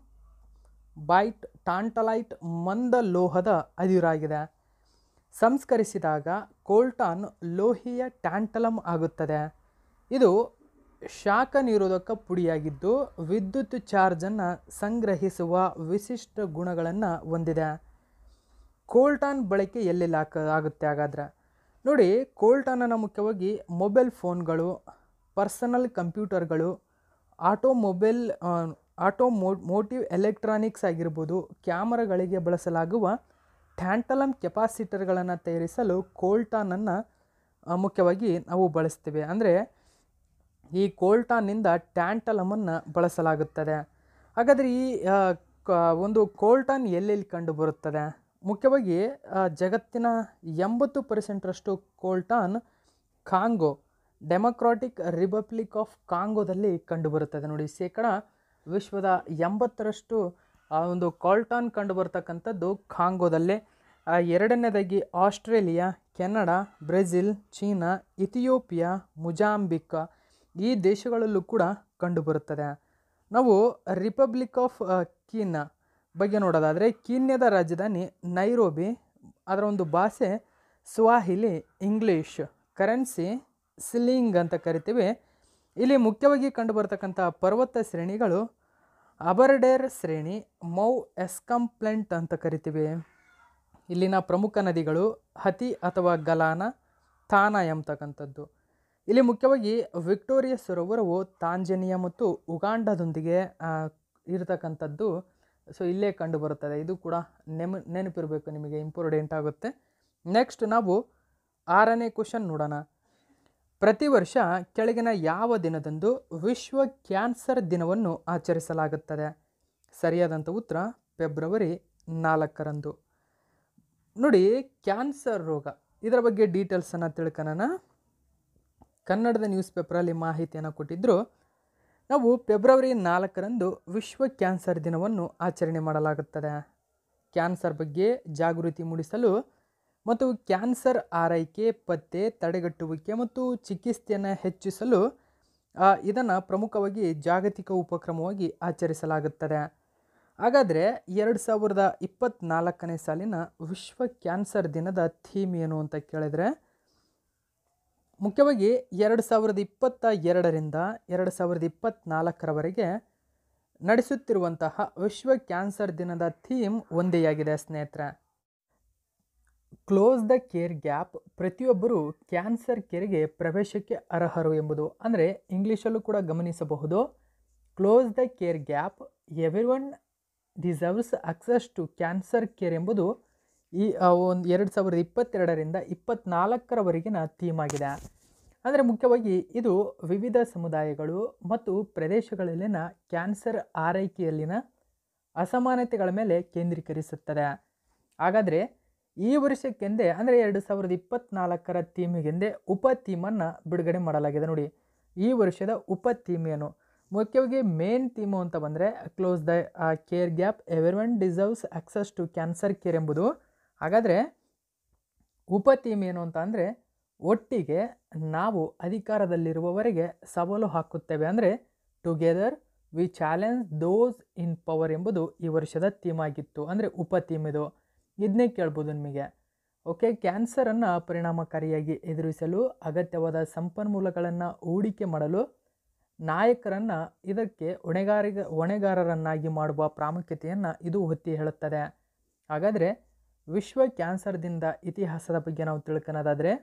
[SPEAKER 1] ಬೈಟ್ ಟಾಂಟಲೈಟ್ ಮಂದ ಲೋಹದ ಅದಿರಾಗಿದೆ ಸಂಸ್ಕರಿಸಿದಾಗ ಕೋಲ್ಟಾನ್ ಲೋಹಿಯ ಟ್ಯಾಂಟಲಮ್ ಆಗುತ್ತದೆ ಇದು ಶಾಖ ನಿರೋಧಕ ಪುಡಿಯಾಗಿದ್ದು ವಿದ್ಯುತ್ ಚಾರ್ಜನ್ನು ಸಂಗ್ರಹಿಸುವ ವಿಶಿಷ್ಟ ಗುಣಗಳನ್ನು ಹೊಂದಿದೆ ಕೋಲ್ಟಾನ್ ಬಳಕೆ ಹಾಕ ಆಗುತ್ತೆ ಹಾಗಾದರೆ ನೋಡಿ ಕೋಲ್ಟಾನನ್ನು ಮುಖ್ಯವಾಗಿ ಮೊಬೈಲ್ ಫೋನ್ಗಳು ಪರ್ಸನಲ್ ಕಂಪ್ಯೂಟರ್ಗಳು ಆಟೋಮೊಬೈಲ್ ಮೋ ಮೋಟಿವ್ ಎಲೆಕ್ಟ್ರಾನಿಕ್ಸ್ ಆಗಿರ್ಬೋದು ಕ್ಯಾಮರಾಗಳಿಗೆ ಬಳಸಲಾಗುವ ಟ್ಯಾಂಟಲಮ್ ಕೆಪಾಸಿಟರ್ಗಳನ್ನು ತಯಾರಿಸಲು ಕೋಲ್ಟಾನನ್ನು ಮುಖ್ಯವಾಗಿ ನಾವು ಬಳಸ್ತೇವೆ ಅಂದರೆ ಈ ಕೋಲ್ಟಾನಿಂದ ಟ್ಯಾಂಟಲಮನ್ನು ಬಳಸಲಾಗುತ್ತದೆ ಹಾಗಾದರೆ ಈ ಒಂದು ಕೋಲ್ಟಾನ್ ಎಲ್ಲೆಲ್ಲಿ ಕಂಡು ಬರುತ್ತದೆ ಮುಖ್ಯವಾಗಿ ಜಗತ್ತಿನ ಎಂಬತ್ತು ಪರ್ಸೆಂಟ್ರಷ್ಟು coltan Congo Democratic Republic of ಕಾಂಗೋದಲ್ಲಿ ಕಂಡುಬರುತ್ತದೆ ನೋಡಿ ಶೇಕಡ ವಿಶ್ವದ ಎಂಬತ್ತರಷ್ಟು ಆ ಒಂದು ಕಾಲ್ಟಾನ್ ಕಂಡುಬರ್ತಕ್ಕಂಥದ್ದು ಕಾಂಗೋದಲ್ಲಿ ಎರಡನೇದಾಗಿ Australia Canada Brazil China Ethiopia Mozambique ಈ ದೇಶಗಳಲ್ಲೂ ಕೂಡ ಕಂಡುಬರುತ್ತದೆ ನಾವು ರಿಪಬ್ಲಿಕ್ ಆಫ್ ಕೀನಾ ಬಗ್ಗೆ ನೋಡೋದಾದರೆ ಕೀನ್ಯದ ರಾಜಧಾನಿ ನೈರೋಬಿ ಅದರ ಒಂದು ಭಾಷೆ ಸ್ವಾಹಿಲಿ ಇಂಗ್ಲೀಷ್ ಕರೆನ್ಸಿ ಸಿಲಿಂಗ್ ಅಂತ ಕರಿತೀವಿ ಇಲ್ಲಿ ಮುಖ್ಯವಾಗಿ ಕಂಡುಬರ್ತಕ್ಕಂಥ ಪರ್ವತ ಶ್ರೇಣಿಗಳು ಅಬರ್ಡೇರ್ ಶ್ರೇಣಿ ಮೌ ಎಸ್ಕಂಪ್ಲೆಂಟ್ ಅಂತ ಕರಿತೀವಿ ಇಲ್ಲಿನ ಪ್ರಮುಖ ನದಿಗಳು ಹತಿ ಅಥವಾ ಗಲಾನ ತಾನ ಎಂಬತಕ್ಕಂಥದ್ದು ಇಲ್ಲಿ ಮುಖ್ಯವಾಗಿ ವಿಕ್ಟೋರಿಯಾ ಸರೋವರವು ತಾಂಜನಿಯಾ ಮತ್ತು ಉಗಾಂಡದೊಂದಿಗೆ ಇರತಕ್ಕಂಥದ್ದು ಸೊ ಇಲ್ಲೇ ಕಂಡುಬರುತ್ತದೆ ಇದು ಕೂಡ ನೆಮ್ ನೆನಪಿರಬೇಕು ನಿಮಗೆ ಇಂಪಾರ್ಟೆಂಟ್ ಆಗುತ್ತೆ ನೆಕ್ಸ್ಟ್ ನಾವು ಆರನೇ ಕ್ವಶನ್ ನೋಡೋಣ ಪ್ರತಿ ವರ್ಷ ಕೆಳಗಿನ ಯಾವ ದಿನದಂದು ವಿಶ್ವ ಕ್ಯಾನ್ಸರ್ ದಿನವನ್ನು ಆಚರಿಸಲಾಗುತ್ತದೆ ಸರಿಯಾದಂಥ ಉತ್ತರ ಫೆಬ್ರವರಿ ನಾಲ್ಕರಂದು ನೋಡಿ ಕ್ಯಾನ್ಸರ್ ರೋಗ ಇದರ ಬಗ್ಗೆ ಡೀಟೇಲ್ಸನ್ನು ತಿಳ್ಕೊಳ್ಳೋಣ ಕನ್ನಡದ ನ್ಯೂಸ್ ಪೇಪರಲ್ಲಿ ಮಾಹಿತಿಯನ್ನು ಕೊಟ್ಟಿದ್ದರು ನಾವು ಫೆಬ್ರವರಿ ನಾಲ್ಕರಂದು ವಿಶ್ವ ಕ್ಯಾನ್ಸರ್ ದಿನವನ್ನು ಆಚರಣೆ ಮಾಡಲಾಗುತ್ತದೆ ಕ್ಯಾನ್ಸರ್ ಬಗ್ಗೆ ಜಾಗೃತಿ ಮೂಡಿಸಲು ಮತ್ತು ಕ್ಯಾನ್ಸರ್ ಆರೈಕೆ ಪತ್ತೆ ತಡೆಗಟ್ಟುವಿಕೆ ಮತ್ತು ಚಿಕಿತ್ಸೆಯನ್ನು ಹೆಚ್ಚಿಸಲು ಇದನ್ನು ಪ್ರಮುಖವಾಗಿ ಜಾಗತಿಕ ಉಪಕ್ರಮವಾಗಿ ಆಚರಿಸಲಾಗುತ್ತದೆ ಹಾಗಾದರೆ ಎರಡು ಸಾವಿರದ ಇಪ್ಪತ್ತ್ನಾಲ್ಕನೇ ಸಾಲಿನ ವಿಶ್ವ ಕ್ಯಾನ್ಸರ್ ದಿನದ ಥೀಮ್ ಏನು ಅಂತ ಕೇಳಿದರೆ ಮುಖ್ಯವಾಗಿ ಎರಡು ಸಾವಿರದ ಇಪ್ಪತ್ತ ಎರಡರಿಂದ ಎರಡು ಸಾವಿರದ ಇಪ್ಪತ್ತ್ನಾಲ್ಕರವರೆಗೆ ನಡೆಸುತ್ತಿರುವಂತಹ ವಿಶ್ವ ಕ್ಯಾನ್ಸರ್ ದಿನದ ಥೀಮ್ ಒಂದೇ ಆಗಿದೆ ಸ್ನೇಹಿತರೆ ಕ್ಲೋಸ್ ದ ಕೇರ್ ಗ್ಯಾಪ್ ಪ್ರತಿಯೊಬ್ಬರೂ ಕ್ಯಾನ್ಸರ್ ಕೇರ್ಗೆ ಪ್ರವೇಶಕ್ಕೆ ಅರ್ಹರು ಎಂಬುದು ಅಂದರೆ ಇಂಗ್ಲೀಷಲ್ಲೂ ಕೂಡ ಗಮನಿಸಬಹುದು close the care gap everyone deserves access to cancer care ಎಂಬುದು ಈ ಒಂದು ಎರಡು ಸಾವಿರದ ಇಪ್ಪತ್ತೆರಡರಿಂದ ಇಪ್ಪತ್ನಾಲ್ಕರವರೆಗಿನ ಥೀಮ್ ಆಗಿದೆ ಅಂದರೆ ಮುಖ್ಯವಾಗಿ ಇದು ವಿವಿಧ ಸಮುದಾಯಗಳು ಮತ್ತು ಪ್ರದೇಶಗಳಲ್ಲಿನ ಕ್ಯಾನ್ಸರ್ ಆರೈಕೆಯಲ್ಲಿನ ಅಸಮಾನತೆಗಳ ಮೇಲೆ ಕೇಂದ್ರೀಕರಿಸುತ್ತದೆ ಹಾಗಾದರೆ ಈ ವರ್ಷಕ್ಕೆಂದೇ ಅಂದರೆ ಎರಡು ಸಾವಿರದ ಇಪ್ಪತ್ತ್ನಾಲ್ಕರ ಥೀಮಿಗೆಂದೇ ಉಪ ಥೀಮನ್ನು ಬಿಡುಗಡೆ ಮಾಡಲಾಗಿದೆ ನೋಡಿ ಈ ವರ್ಷದ ಉಪ ಥೀಮ್ ಏನು ಮುಖ್ಯವಾಗಿ ಮೇನ್ ಥೀಮು ಅಂತ ಬಂದರೆ close the care gap everyone deserves access to cancer care ಎಂಬುದು ಹಾಗಾದರೆ ಉಪ ಥೀಮ್ ಏನು ಅಂತ ಅಂದರೆ ಒಟ್ಟಿಗೆ ನಾವು ಅಧಿಕಾರದಲ್ಲಿರುವವರಿಗೆ ಸವಾಲು ಹಾಕುತ್ತೇವೆ ಅಂದರೆ together we challenge those in power ಎಂಬುದು ಈ ವರ್ಷದ ಥೀಮ್ ಆಗಿತ್ತು ಅಂದರೆ ಉಪ ಥೀಮ್ ಇದು ಇದನ್ನೇ ಕೇಳ್ಬೋದು ನಿಮಗೆ ಓಕೆ ಕ್ಯಾನ್ಸರನ್ನು ಪರಿಣಾಮಕಾರಿಯಾಗಿ ಎದುರಿಸಲು ಅಗತ್ಯವಾದ ಸಂಪನ್ಮೂಲಗಳನ್ನು ಹೂಡಿಕೆ ಮಾಡಲು ನಾಯಕರನ್ನು ಇದಕ್ಕೆ ಹೊಣೆಗಾರಿಗ ಹೊಣೆಗಾರರನ್ನಾಗಿ ಮಾಡುವ ಪ್ರಾಮುಖ್ಯತೆಯನ್ನು ಇದು ಒತ್ತಿ ಹೇಳುತ್ತದೆ ಹಾಗಾದರೆ ವಿಶ್ವ ಕ್ಯಾನ್ಸರ್ದಿಂದ ಇತಿಹಾಸದ ಬಗ್ಗೆ ನಾವು ತಿಳ್ಕೊಳೋದಾದರೆ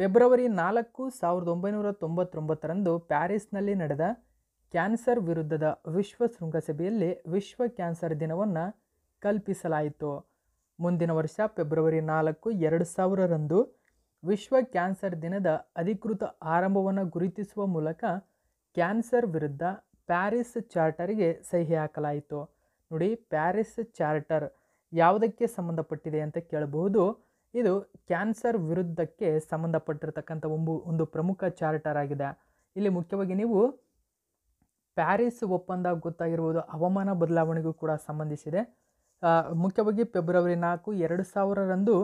[SPEAKER 1] ಫೆಬ್ರವರಿ ನಾಲ್ಕು ಸಾವಿರದ ಒಂಬೈನೂರ ತೊಂಬತ್ತೊಂಬತ್ತರಂದು ಪ್ಯಾರಿಸ್ನಲ್ಲಿ ನಡೆದ ಕ್ಯಾನ್ಸರ್ ವಿರುದ್ಧದ ವಿಶ್ವ ಶೃಂಗಸಭೆಯಲ್ಲಿ ವಿಶ್ವ ಕ್ಯಾನ್ಸರ್ ದಿನವನ್ನು ಕಲ್ಪಿಸಲಾಯಿತು ಮುಂದಿನ ವರ್ಷ ಫೆಬ್ರವರಿ ನಾಲ್ಕು ಎರಡು ಸಾವಿರರಂದು ವಿಶ್ವ ಕ್ಯಾನ್ಸರ್ ದಿನದ ಅಧಿಕೃತ ಆರಂಭವನ್ನು ಗುರುತಿಸುವ ಮೂಲಕ ಕ್ಯಾನ್ಸರ್ ವಿರುದ್ಧ ಪ್ಯಾರಿಸ್ ಚಾರ್ಟರ್ಗೆ ಸಹಿ ಹಾಕಲಾಯಿತು ನೋಡಿ ಪ್ಯಾರಿಸ್ ಚಾರ್ಟರ್ ಯಾವುದಕ್ಕೆ ಸಂಬಂಧಪಟ್ಟಿದೆ ಅಂತ ಕೇಳಬಹುದು ಇದು ಕ್ಯಾನ್ಸರ್ ವಿರುದ್ಧಕ್ಕೆ ಸಂಬಂಧಪಟ್ಟಿರತಕ್ಕಂಥ ಒಂಬು ಒಂದು ಪ್ರಮುಖ ಚಾರ್ಟರ್ ಆಗಿದೆ ಇಲ್ಲಿ ಮುಖ್ಯವಾಗಿ ನೀವು ಪ್ಯಾರಿಸ್ ಒಪ್ಪಂದ ಗೊತ್ತಾಗಿರುವುದು ಹವಾಮಾನ ಬದಲಾವಣೆಗೂ ಕೂಡ ಸಂಬಂಧಿಸಿದೆ ಮುಖ್ಯವಾಗಿ ಫೆಬ್ರವರಿ ನಾಲ್ಕು ಎರಡು ಸಾವಿರರಂದು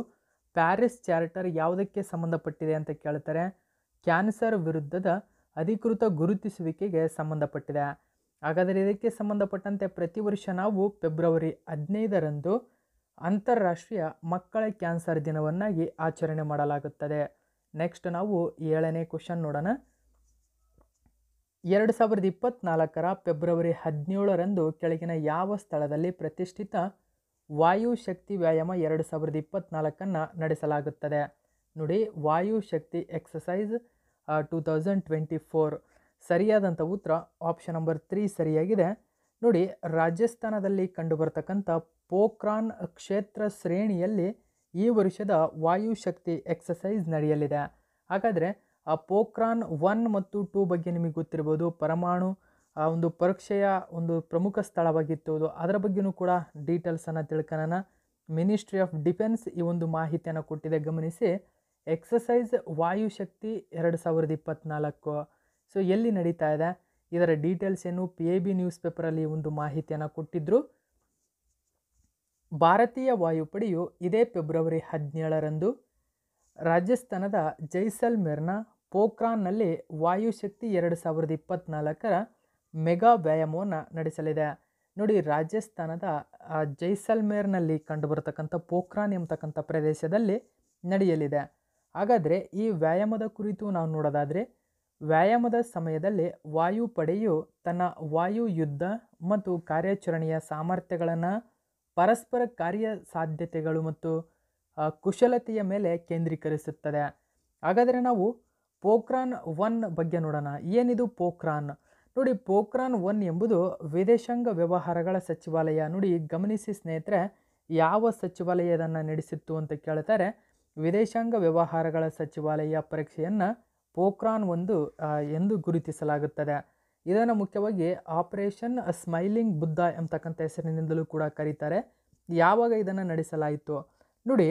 [SPEAKER 1] ಪ್ಯಾರಿಸ್ ಚಾರ್ಟರ್ ಯಾವುದಕ್ಕೆ ಸಂಬಂಧಪಟ್ಟಿದೆ ಅಂತ ಕೇಳ್ತಾರೆ ಕ್ಯಾನ್ಸರ್ ವಿರುದ್ಧದ ಅಧಿಕೃತ ಗುರುತಿಸುವಿಕೆಗೆ ಸಂಬಂಧಪಟ್ಟಿದೆ ಹಾಗಾದರೆ ಇದಕ್ಕೆ ಸಂಬಂಧಪಟ್ಟಂತೆ ಪ್ರತಿ ವರ್ಷ ನಾವು ಫೆಬ್ರವರಿ ಹದಿನೈದರಂದು ಅಂತಾರಾಷ್ಟ್ರೀಯ ಮಕ್ಕಳ ಕ್ಯಾನ್ಸರ್ ದಿನವನ್ನಾಗಿ ಆಚರಣೆ ಮಾಡಲಾಗುತ್ತದೆ ನೆಕ್ಸ್ಟ್ ನಾವು ಏಳನೇ ಕ್ವಶನ್ ನೋಡೋಣ ಎರಡು ಸಾವಿರದ ಇಪ್ಪತ್ತ್ನಾಲ್ಕರ ಫೆಬ್ರವರಿ ಹದಿನೇಳರಂದು ಕೆಳಗಿನ ಯಾವ ಸ್ಥಳದಲ್ಲಿ ಪ್ರತಿಷ್ಠಿತ ವಾಯು ಶಕ್ತಿ ವ್ಯಾಯಾಮ ಎರಡು ಸಾವಿರದ ಇಪ್ಪತ್ತ್ನಾಲ್ಕನ್ನು ನಡೆಸಲಾಗುತ್ತದೆ ನೋಡಿ Vayu Shakti exercise two thousand twenty four ಸರಿಯಾದಂಥ ಉತ್ತರ ಆಪ್ಷನ್ ನಂಬರ್ ತ್ರೀ ಸರಿಯಾಗಿದೆ ನೋಡಿ ರಾಜಸ್ಥಾನದಲ್ಲಿ ಕಂಡುಬರ್ತಕ್ಕಂಥ ಪೋಖ್ರಾನ್ ಕ್ಷೇತ್ರ ಶ್ರೇಣಿಯಲ್ಲಿ ಈ ವರ್ಷದ ವಾಯು ಶಕ್ತಿ ಎಕ್ಸಸೈಸ್ ನಡೆಯಲಿದೆ ಹಾಗಾದರೆ ಆ ಪೋಖ್ರಾನ್ ಒನ್ ಮತ್ತು ಟೂ ಬಗ್ಗೆ ನಿಮಗೆ ಗೊತ್ತಿರ್ಬೋದು ಪರಮಾಣು ಆ ಒಂದು ಪರೀಕ್ಷೆಯ ಒಂದು ಪ್ರಮುಖ ಸ್ಥಳವಾಗಿತ್ತು ಅದು ಅದರ ಬಗ್ಗೆಯೂ ಕೂಡ ಡೀಟೇಲ್ಸನ್ನು ತಿಳ್ಕೊಳ್ಳೋಣ ಮಿನಿಸ್ಟ್ರಿ ಆಫ್ ಡಿಫೆನ್ಸ್ ಈ ಒಂದು ಮಾಹಿತಿಯನ್ನು ಕೊಟ್ಟಿದೆ ಗಮನಿಸಿ ಎಕ್ಸಸೈಸ್ ವಾಯುಶಕ್ತಿ ಎರಡು ಸಾವಿರದ ಇಪ್ಪತ್ತ್ನಾಲ್ಕು ಸೊ ಎಲ್ಲಿ ನಡೀತಾ ಇದೆ ಇದರ ಡೀಟೇಲ್ಸ್ ಏನು ಪಿ ಎ ಬಿ ನ್ಯೂಸ್ ಪೇಪರಲ್ಲಿ ಒಂದು ಮಾಹಿತಿಯನ್ನು ಕೊಟ್ಟಿದ್ದರು ಭಾರತೀಯ ವಾಯುಪಡೆಯು ಇದೇ ಫೆಬ್ರವರಿ ಹದಿನೇಳರಂದು ರಾಜಸ್ಥಾನದ ಜೈಸಲ್ಮೇರ್ನ ಪೋಖ್ರಾನ್ನಲ್ಲಿ ವಾಯುಶಕ್ತಿ ಎರಡು ಸಾವಿರದ ಇಪ್ಪತ್ತ್ನಾಲ್ಕರ ಮೆಗಾ ವ್ಯಾಯಾಮವನ್ನು ನಡೆಸಲಿದೆ ನೋಡಿ ರಾಜಸ್ಥಾನದ ಜೈಸಲ್ಮೇರ್ನಲ್ಲಿ ಕಂಡುಬರತಕ್ಕಂಥ ಪೋಖ್ರಾನ್ ಎಂಬತಕ್ಕಂಥ ಪ್ರದೇಶದಲ್ಲಿ ನಡೆಯಲಿದೆ ಹಾಗಾದರೆ ಈ ವ್ಯಾಯಾಮದ ಕುರಿತು ನಾವು ನೋಡೋದಾದರೆ ವ್ಯಾಯಾಮದ ಸಮಯದಲ್ಲಿ ವಾಯುಪಡೆಯು ತನ್ನ ವಾಯು ಯುದ್ಧ ಮತ್ತು ಕಾರ್ಯಾಚರಣೆಯ ಸಾಮರ್ಥ್ಯಗಳನ್ನು ಪರಸ್ಪರ ಕಾರ್ಯ ಸಾಧ್ಯತೆಗಳು ಮತ್ತು ಕುಶಲತೆಯ ಮೇಲೆ ಕೇಂದ್ರೀಕರಿಸುತ್ತದೆ ಹಾಗಾದರೆ ನಾವು ಪೋಖ್ರಾನ್ ಒನ್ ಬಗ್ಗೆ ನೋಡೋಣ ಏನಿದು ಪೋಖ್ರಾನ್ ನೋಡಿ ಪೋಕ್ರಾನ್ ಒನ್ ಎಂಬುದು ವಿದೇಶಾಂಗ ವ್ಯವಹಾರಗಳ ಸಚಿವಾಲಯ ನೋಡಿ ಗಮನಿಸಿ ಸ್ನೇಹಿತರೆ ಯಾವ ಸಚಿವಾಲಯ ಇದನ್ನು ನಡೆಸಿತ್ತು ಅಂತ ಕೇಳ್ತಾರೆ ವಿದೇಶಾಂಗ ವ್ಯವಹಾರಗಳ ಸಚಿವಾಲಯ ಪರೀಕ್ಷೆಯನ್ನು ಪೋಕ್ರಾನ್ ಒಂದು ಎಂದು ಗುರುತಿಸಲಾಗುತ್ತದೆ ಇದನ್ನು ಮುಖ್ಯವಾಗಿ ಆಪರೇಷನ್ ಸ್ಮೈಲಿಂಗ್ ಬುದ್ಧ ಎಂತಕ್ಕಂಥ ಹೆಸರಿನಿಂದಲೂ ಕೂಡ ಕರೀತಾರೆ ಯಾವಾಗ ಇದನ್ನು ನಡೆಸಲಾಯಿತು ನೋಡಿ